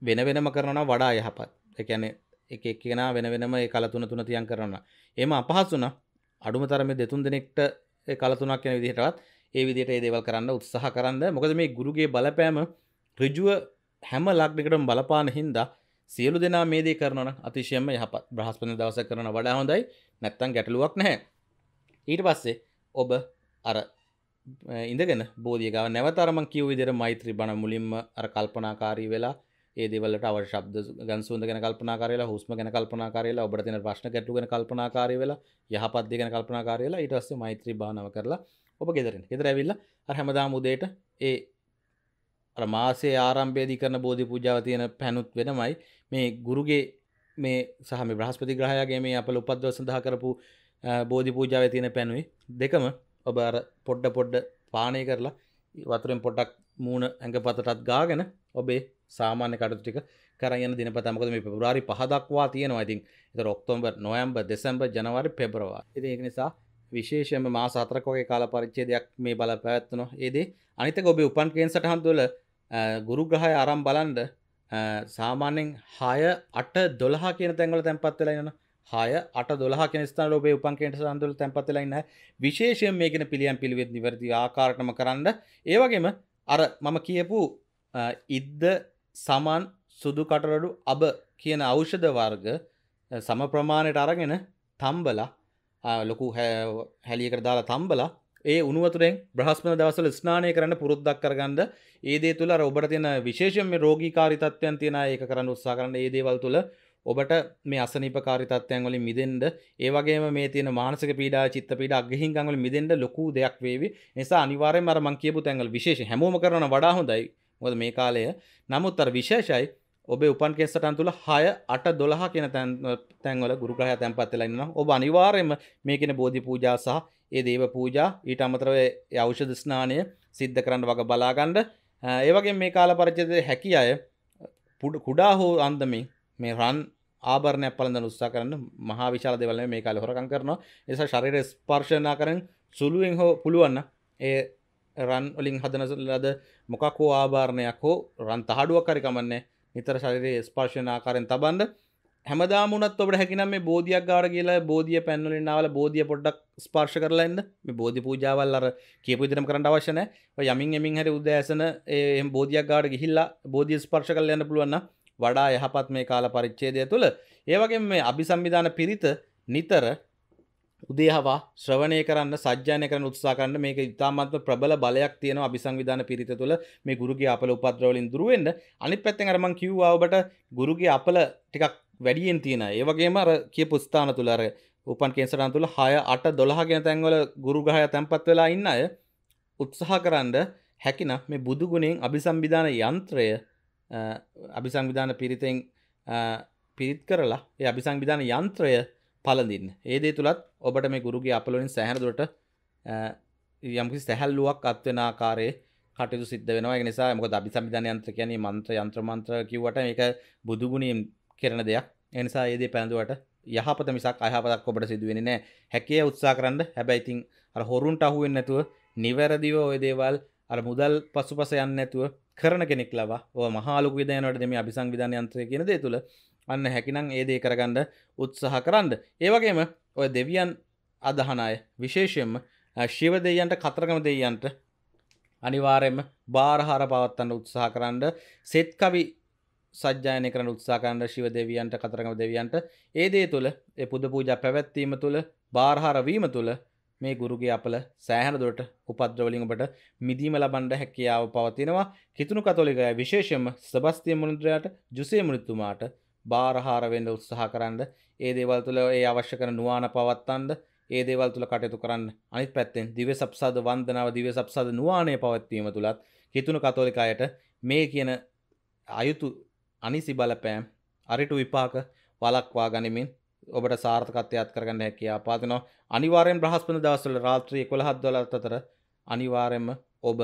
වෙන වෙනම කරනවා වඩා යහපත් එකැනේ එක එක්කෙන වෙන වෙනම ඒ කලතුන තුන තියන් කරන්න එම අපහසුන අඩුම තරම දෙතුන් දෙනෙක්ට කලතුනක් යන විදිහටවත් ඒ විදිට ඒ දේවල් කරන්න උත්සාහ කරන්න මොකද මේ ගුරුගේ බලපෑම ඍජුව හැම ලක්ඩකටම බලපාන හින්දා සියලු දෙනා මේ දේ කරනවන අතිශයම යහපත් බ්‍රහස්පති දවස කරන වඩා හොඳයි නැත්තම් ගැටලුවක් නැහැ ඊට පස්සේ ඔබ අර ඉඳගෙන බෝධියගාව නැවතරම කිව් විදිර මෛත්‍රී බණ මුලින්ම අර කල්පනාකාරී වෙලා ඒ දෙවලට අව ශබ්ද ගන්සුන්ද ගැන කල්පනා කරලා හුස්ම ගැන කල්පනා කරලා ඔබට තියෙන ප්‍රශ්න ගැටලු ගැන කල්පනා කාරී වෙලා යහපත් දේ ගැන කල්පනා කරලා ඊට පස්සේ මෛත්‍රී භාවනාව කරලා ඔබ ගෙදරින් ගෙදර ඇවිල්ලා අර හැමදාම උදේට ඒ අර මාසේ ආරම්භයේදී කරන බෝධි පූජාව තියෙන පැනුත් වෙනමයි මේ ගුරුගේ මේ සහ මේ බ්‍රහස්පති ග්‍රහයාගේ මේ අපල උපද්දව සඳහා කරපු බෝධි පූජාවේ තියෙන පැනුයි දෙකම ඔබ අර පොඩ්ඩ පොඩ්ඩ පානය කරලා වතුරෙන් පොඩක් මූණ ඇඟපතටත් ගාගෙන ඔබේ සාමාන්‍ය කටයුතු ටික කරන් යන දිනපතා මොකද මේ පෙබරවාරි 5 දක්වා තියෙනවා. ඉතින් ඒතර ඔක්තෝබර්, නොවැම්බර්, දෙසැම්බර්, ජනවාරි, පෙබරවාරි. ඉතින් ඒක නිසා විශේෂම මා සාතරකෝගේ කාල පරිච්චේදයක් මේ බල පැවැත්වන ඒදේ අනිත ගොබේ උපන් කෙන් සටහන්තුවල ගුරු ග්‍රහය අරම් බලන්ඩ සාමාන්‍යෙන් හය අට දොලහ කියන තැන්වල තැන්පත්වෙලයින හය අට දොලහ කෙනස්ථාන ලෝබේ උපන්කෙන්ට සඳුල තැන්පතලයින්න විශේෂයෙන් මේකෙන පිළියම් පිළිවෙත් නිවැරදි ආකාරටම කරන්න ඒවගේම අර මම කියපු ඉද්ද සමන් සුදු කටරඩු අබ කියන අෞෂධ වර්ග සම ප්‍රමාණයට අරගෙන තම්බලා ලොකු හැලියකට දාලා තම්බලා ඒ උනුවතුරෙන් බ්‍රහස්පන දවසල ස්නානය කරන්න පුරුද්දක් කරගන්න ඒදේ තුළ ඔබට තියෙන විශේෂම රෝගීකාරිතත්වයන් තියෙන ඒක කරන්න උත්සා කරන්න ඒ දේවල් තුළ ඔබට මේ අසනීපකාරිතත්වයන් වලින් මිදෙන්න ඒ වගේම මේ තියෙන මානසික පීඩා චිත්ත පීඩා අගහිංගන් වලින් මිදෙන්න ලොකු දෙයක් වේවි නිසා අනිවාර්යයෙන්ම අර මං කියපු තැන්වල විශේෂ හැමෝම කරනවා වඩා හොඳයි මොකද මේ කාලය නමුත් අර විශේෂයි ඔබේ උපන් කෙස්සටන් තුළ හය අට දොළහ කියෙන තැන් තැන්වල ගුරුග්‍රහය තැන්පත්වෙලන්න ඔබ අනිවාර්යම මේකෙන බෝධි පූජා සහ ඒ දේව පූජා ඊට අමතරව යෞෂධ ස්නානය සිද්ධ කරන්න වග බලාගණ්ඩ ඒවගේ මේ කාල පරිචද හැකි අය කුඩා හෝ අන්දමි මේ රන් ආරණය පලඳ උත්සා කරන්න මහා විශාල දෙවල මේ කාල හොරකන් කරනවා එස ශරිර ස්පර්ශනා කරන සුළුවෙන් හෝ පුළුවන්න ඒ රන් ඔලින් හදන ලද මොකක් හෝ ආභාරණයක් හෝ රන් තහඩුවක් කරි කමන්නේ නිතර ශරිරයේ ස්පර්ශන ආකාරයෙන් තබන්න හැමදාමුණත් ඔබට හැකිනම් මේ බෝධියක් ගාවට කියලා බෝධිය පැන්වලින් නාවල බෝධිය පොඩ්ඩක් ස්පර්ශ කරලා එන්න මේ බෝධි පූජාවල් අර කියපු විදිහටම කරන්න අවශ්‍ය නැහැ. ඔය යමින් යමින් හැරි උදෑසන එහෙම බෝධියක් ගාවට ගිහිල්ලා බෝධිය ස්පර්ශ කරලා යන්න පුළුවන් නම් වඩා යහපත් මේ කාල පරිච්ඡේදය තුළ ඒ වගේම මේ අභිසම්බිධාන පිරිත නිතර උදේහවා ශ්‍රවණය කරන්න සජ්‍යානය කරන උත්සා කරන්න මේක ඉතාමත්ම ප්‍රබල බලයක් තියෙන අභිසංවිධාන පිරිත තුළ මේ ගුරුගේ අපල උපද්‍රවලින් දුරුවෙන්ට අනිත් පැත්තෙන් අරමං කිව්වාවට ගුරුගේ අපල ටිකක් වැඩියෙන් තියෙන ඒවගේම අර කිය පුස්ථාන තුළර උපන් කේසරන් තුළ හය අට දොළහගෙන තැන්වල ගුරුගහය තැන්පත් වෙලා ඉන්න අය උත්සාහ කරන්න හැකින මේ බුදුගුණෙන් අභිසම්විධාන යන්ත්‍රය අභිසංවිධාන පිරිතෙන් පිරිත් කරලා ඒ අභිසංවිධාන යන්ත්‍රය පලඳින් ඒදේ තුළත් ඔබට මේ ගුරුගේ අපලොලින් සැහැරදුරට යම්කි සැහැල්ලුවක් අත්වෙන ආකාරයේ කටයුතු සිද්ධ වෙනවා ඒ නිසා මොකද අපි සංවිධාන යන්ත්‍ර කියන්නේ මන්ත්‍ර යන්ත්‍ර මන්ත්‍ර කිව්වට මේක බුදු ගුණයෙන් කරන දෙයක් ඒ නිසා ඒ දේ පැනදුවට යහපත මිසක් අයහපතක් ඔබට සිදු වෙන්නේ නැහැ හැකිය උත්සාහ කරන්න හැබැයි ඉතින් අර හොරුන්ට අහු වෙන්නේ නැතුව නිවැරදිව ওই දේවල් අර මුදල් පසුපස යන්නේ නැතුව කරන කෙනෙක් ලවා ඔය මහා ලොකු විදයනකට මේ අபிසංවිධාන යන්ත්‍රය කියන දේ තුල අන්න හැකිනම් ඒ දේ කරගන්න උත්සාහ කරන්න. ඒ වගේම ඔය දෙවියන් අදහන අය විශේෂයෙන්ම ශිව දෙවියන්ට කතරගම දෙවියන්ට අනිවාර්යෙන්ම බාරහාර පවත්වන්න උත්සාහ කරන්න සෙත් කවි සජ්ජායනය කරන උත්සාකණ්ඩ ශිව දෙවියන්ට කතරගම දෙවියන්ට ඒ දේ තුළ එ පුද පූජ පැවැත්වීම තුළ බාරහාරවීම තුළ මේ ගුරුගේ අපල සෑහන දුරට උපද්‍රවලින්ට මිදීම ලබන්ඩ හැකියාව පවතිනවා කිතුුණු කතොලිකය විශේෂම සබස්තිය මුණුද්‍රයාට ජුසේ මුෘත්තුමාට බාරහාරවෙන්ඩ උත්සාහ කරන්න ඒ දේවල් තුළ ඒ අවශ්‍ය කර නවාන පවත්තන්ද ඒ දේවල් තුළ කටයුතු කරන්න අනිත් පැත්තෙන් දිව සබ්සාද වන්දනාව දිව සබ්සාද නවානය පවත්වීම තුළත් හිතුුණු කතෝලිකායට මේ කියන අයුතු අනිසි බලපෑම් අරිටු විපාක වලක්වා ගනිමින් ඔබට සාර්ථකත්වයක් කරගන්න හැකියා පාතිනවා අනිවාරයෙන් බ්‍රහස්පන දවසල රාත්‍රී කොළහත් දොලත් අතර අනිවාරෙන්ම ඔබ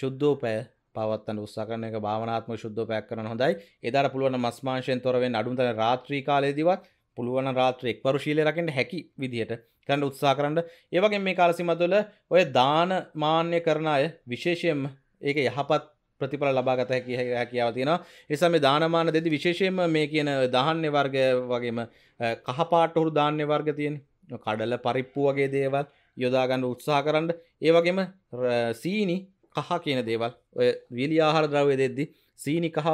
ශුද්ධෝපය පවත්තන්න උත්සාකරන එක භාවනාත්ම ශුද්ධ පැක් කරන හොඳයි එදාට පුළුවන් මස්මාංශයෙන් තොරවෙන් අඩුමතන රාත්‍රී කාලයේදීවත් පුළුවන් රාත්‍රී එක්වරු ශීලය රකින්න හැකි විදිහට කරන්න උත්සාහ කරන්න ඒ වගේම මේ කාල සීමාවල ඔය දාන මාන්‍ය කරන අය විශේෂයෙන්ම ඒක යහපත් ප්‍රතිඵල ලබා ගත හැකි හැකියාව තියෙනවා ඒ නිසා මේ දාන මාන දෙදි විශේෂයෙන්ම මේ කියන දහාන්‍ය වර්ග වගේම කහපාට උරු දාන්‍ය වර්ග තියෙන කඩල පරිප්පු වගේ දේවල් යොදා ගන්න උත්සාහ කරන්න ඒ වගේම සීනි කහ කියන දේවල් ඔය විලි ආහාර ද්‍රව්‍ය දෙද්දි සීනි කහ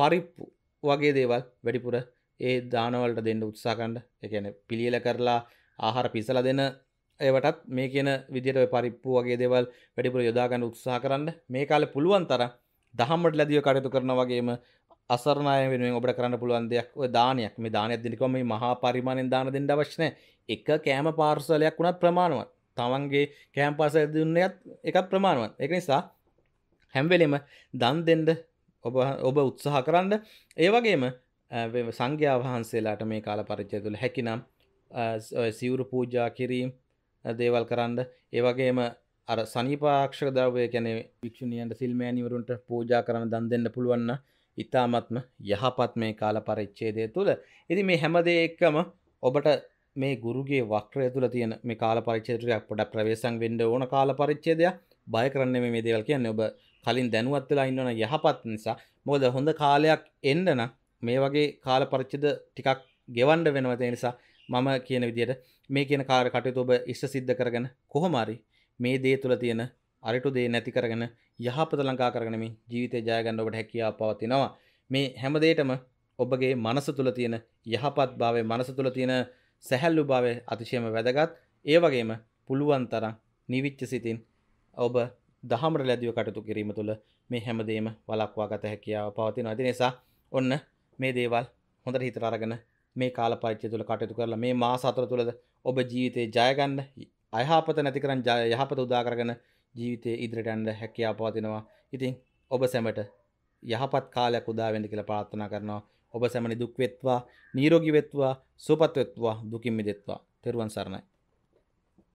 පරිප්පු වගේ දේවල් වැඩිපුර ඒ දානවලට දෙන්න උත්සාකණ්ඩ එකන පිළියල කරලා ආහාර පිසල දෙන ඒවටත් මේ කියන විදිට පරිප්පු වගේ දෙවල් වැඩිපුර යොදාගන්න උත්සාහ කරන්න මේ කාල පුළුවන් තර දහමට ලැදිව කටයුතු කරන වගේම අසරණය වෙනුවෙන් ඔබට කරන්න පුළුවන් දෙයක් ඔය දානයක් මේ දානයක් දෙනකම මේ මහා පරිමාණයෙන් දාන දෙන්න අවශ්‍ය නැහැ එක කෑම පාර්සලයක් වුණත් ප්‍රමාණවත් තමන්ගේ කෑම්පාස දුන්නත් එකත් ප්‍රමාණුවන් එක නිසා හැම්වෙලෙම දන් දෙෙන්ඩ ඔබ ඔබ උත්සාහ කරන්න ඒවගේම සංඝ්‍යා වහන්සේලාට මේ කාල පරිච්චය තුළ හැකිනම් සිවුරු පූජා කිරීම් දේවල් කරන්න ඒවගේම අර සනිපාක්ෂක දවය කැනෙ වික්ෂණියන්ට සිල්මෑනිවරුන්ට පූජා කරන දන් දෙන්න පුළුවන්න ඉතාමත්ම යහපත් මේ කාල පරිච්චේදය තුළ ඉති මේ හැමදේ එක්කම ඔබට මේ ගුරුගේ වක්‍රය තුළ තියෙන මේ කාල පරිච්චේදයක් පොඩක් ප්‍රවේශම් වෙන්න ඕන කාල පරිච්ඡේදයක් බය කරන්න මේ දේවල් කියන්නේ ඔබ කලින් දැනුවත් වෙලා ඉන්නවන යහපත් නිසා මොකද හොඳ කාලයක් එන්න නම් මේ වගේ කාල පරිච්ඡේද ටිකක් ගෙවන්න වෙනවා ඒ නිසා මම කියන විදිහට මේ කියන කාර්ය කටයුතු ඔබ ඉෂ්ට සිද්ධ කරගෙන කොහොම හරි මේ දේ තුළ තියෙන අරිටු දේ නැති කරගෙන යහපත ලංකා කරගෙන මේ ජීවිතය ජය ගන්න ඔබට හැකියාව පවතිනවා මේ හැම දෙයකම ඔබගේ මනස තුළ තියෙන යහපත් භාවය මනස තුළ තියෙන සැහැල්ලු භාවය අතිශයම වැදගත් ඒ වගේම පුළුවන් තරම් නිවිච්ච සිතින් ඔබ දහමට ලැදිව කටතු කිරීම තුළ මේ හැමදේම වලක්වා ගත හැකියාව පවතින අති නිසා ඔන්න මේ දේවල් හොඳට හිතරගෙන මේ කාල පච්චය තුළ කටයුතු කරලා මේ මා සතර තුළද ඔබ ජීවිතය ජයගන්න අයහපත නැතිකරන් යහපත උදාකරගෙන ජීවිතය ඉදිරිටන්ඩ හැකියා පවතිනවා ඉතින් ඔබ සැමට යහපත් කාලයක් උදාවෙන්ඩ කියලා පාත්තනා කරනවා ඔබ සැමනි දුක් වෙත්වා නීරෝගී වෙත්වා සුවපත් වෙත්වා දුකින් මිදෙත්වා තෙරුවන් සරණයි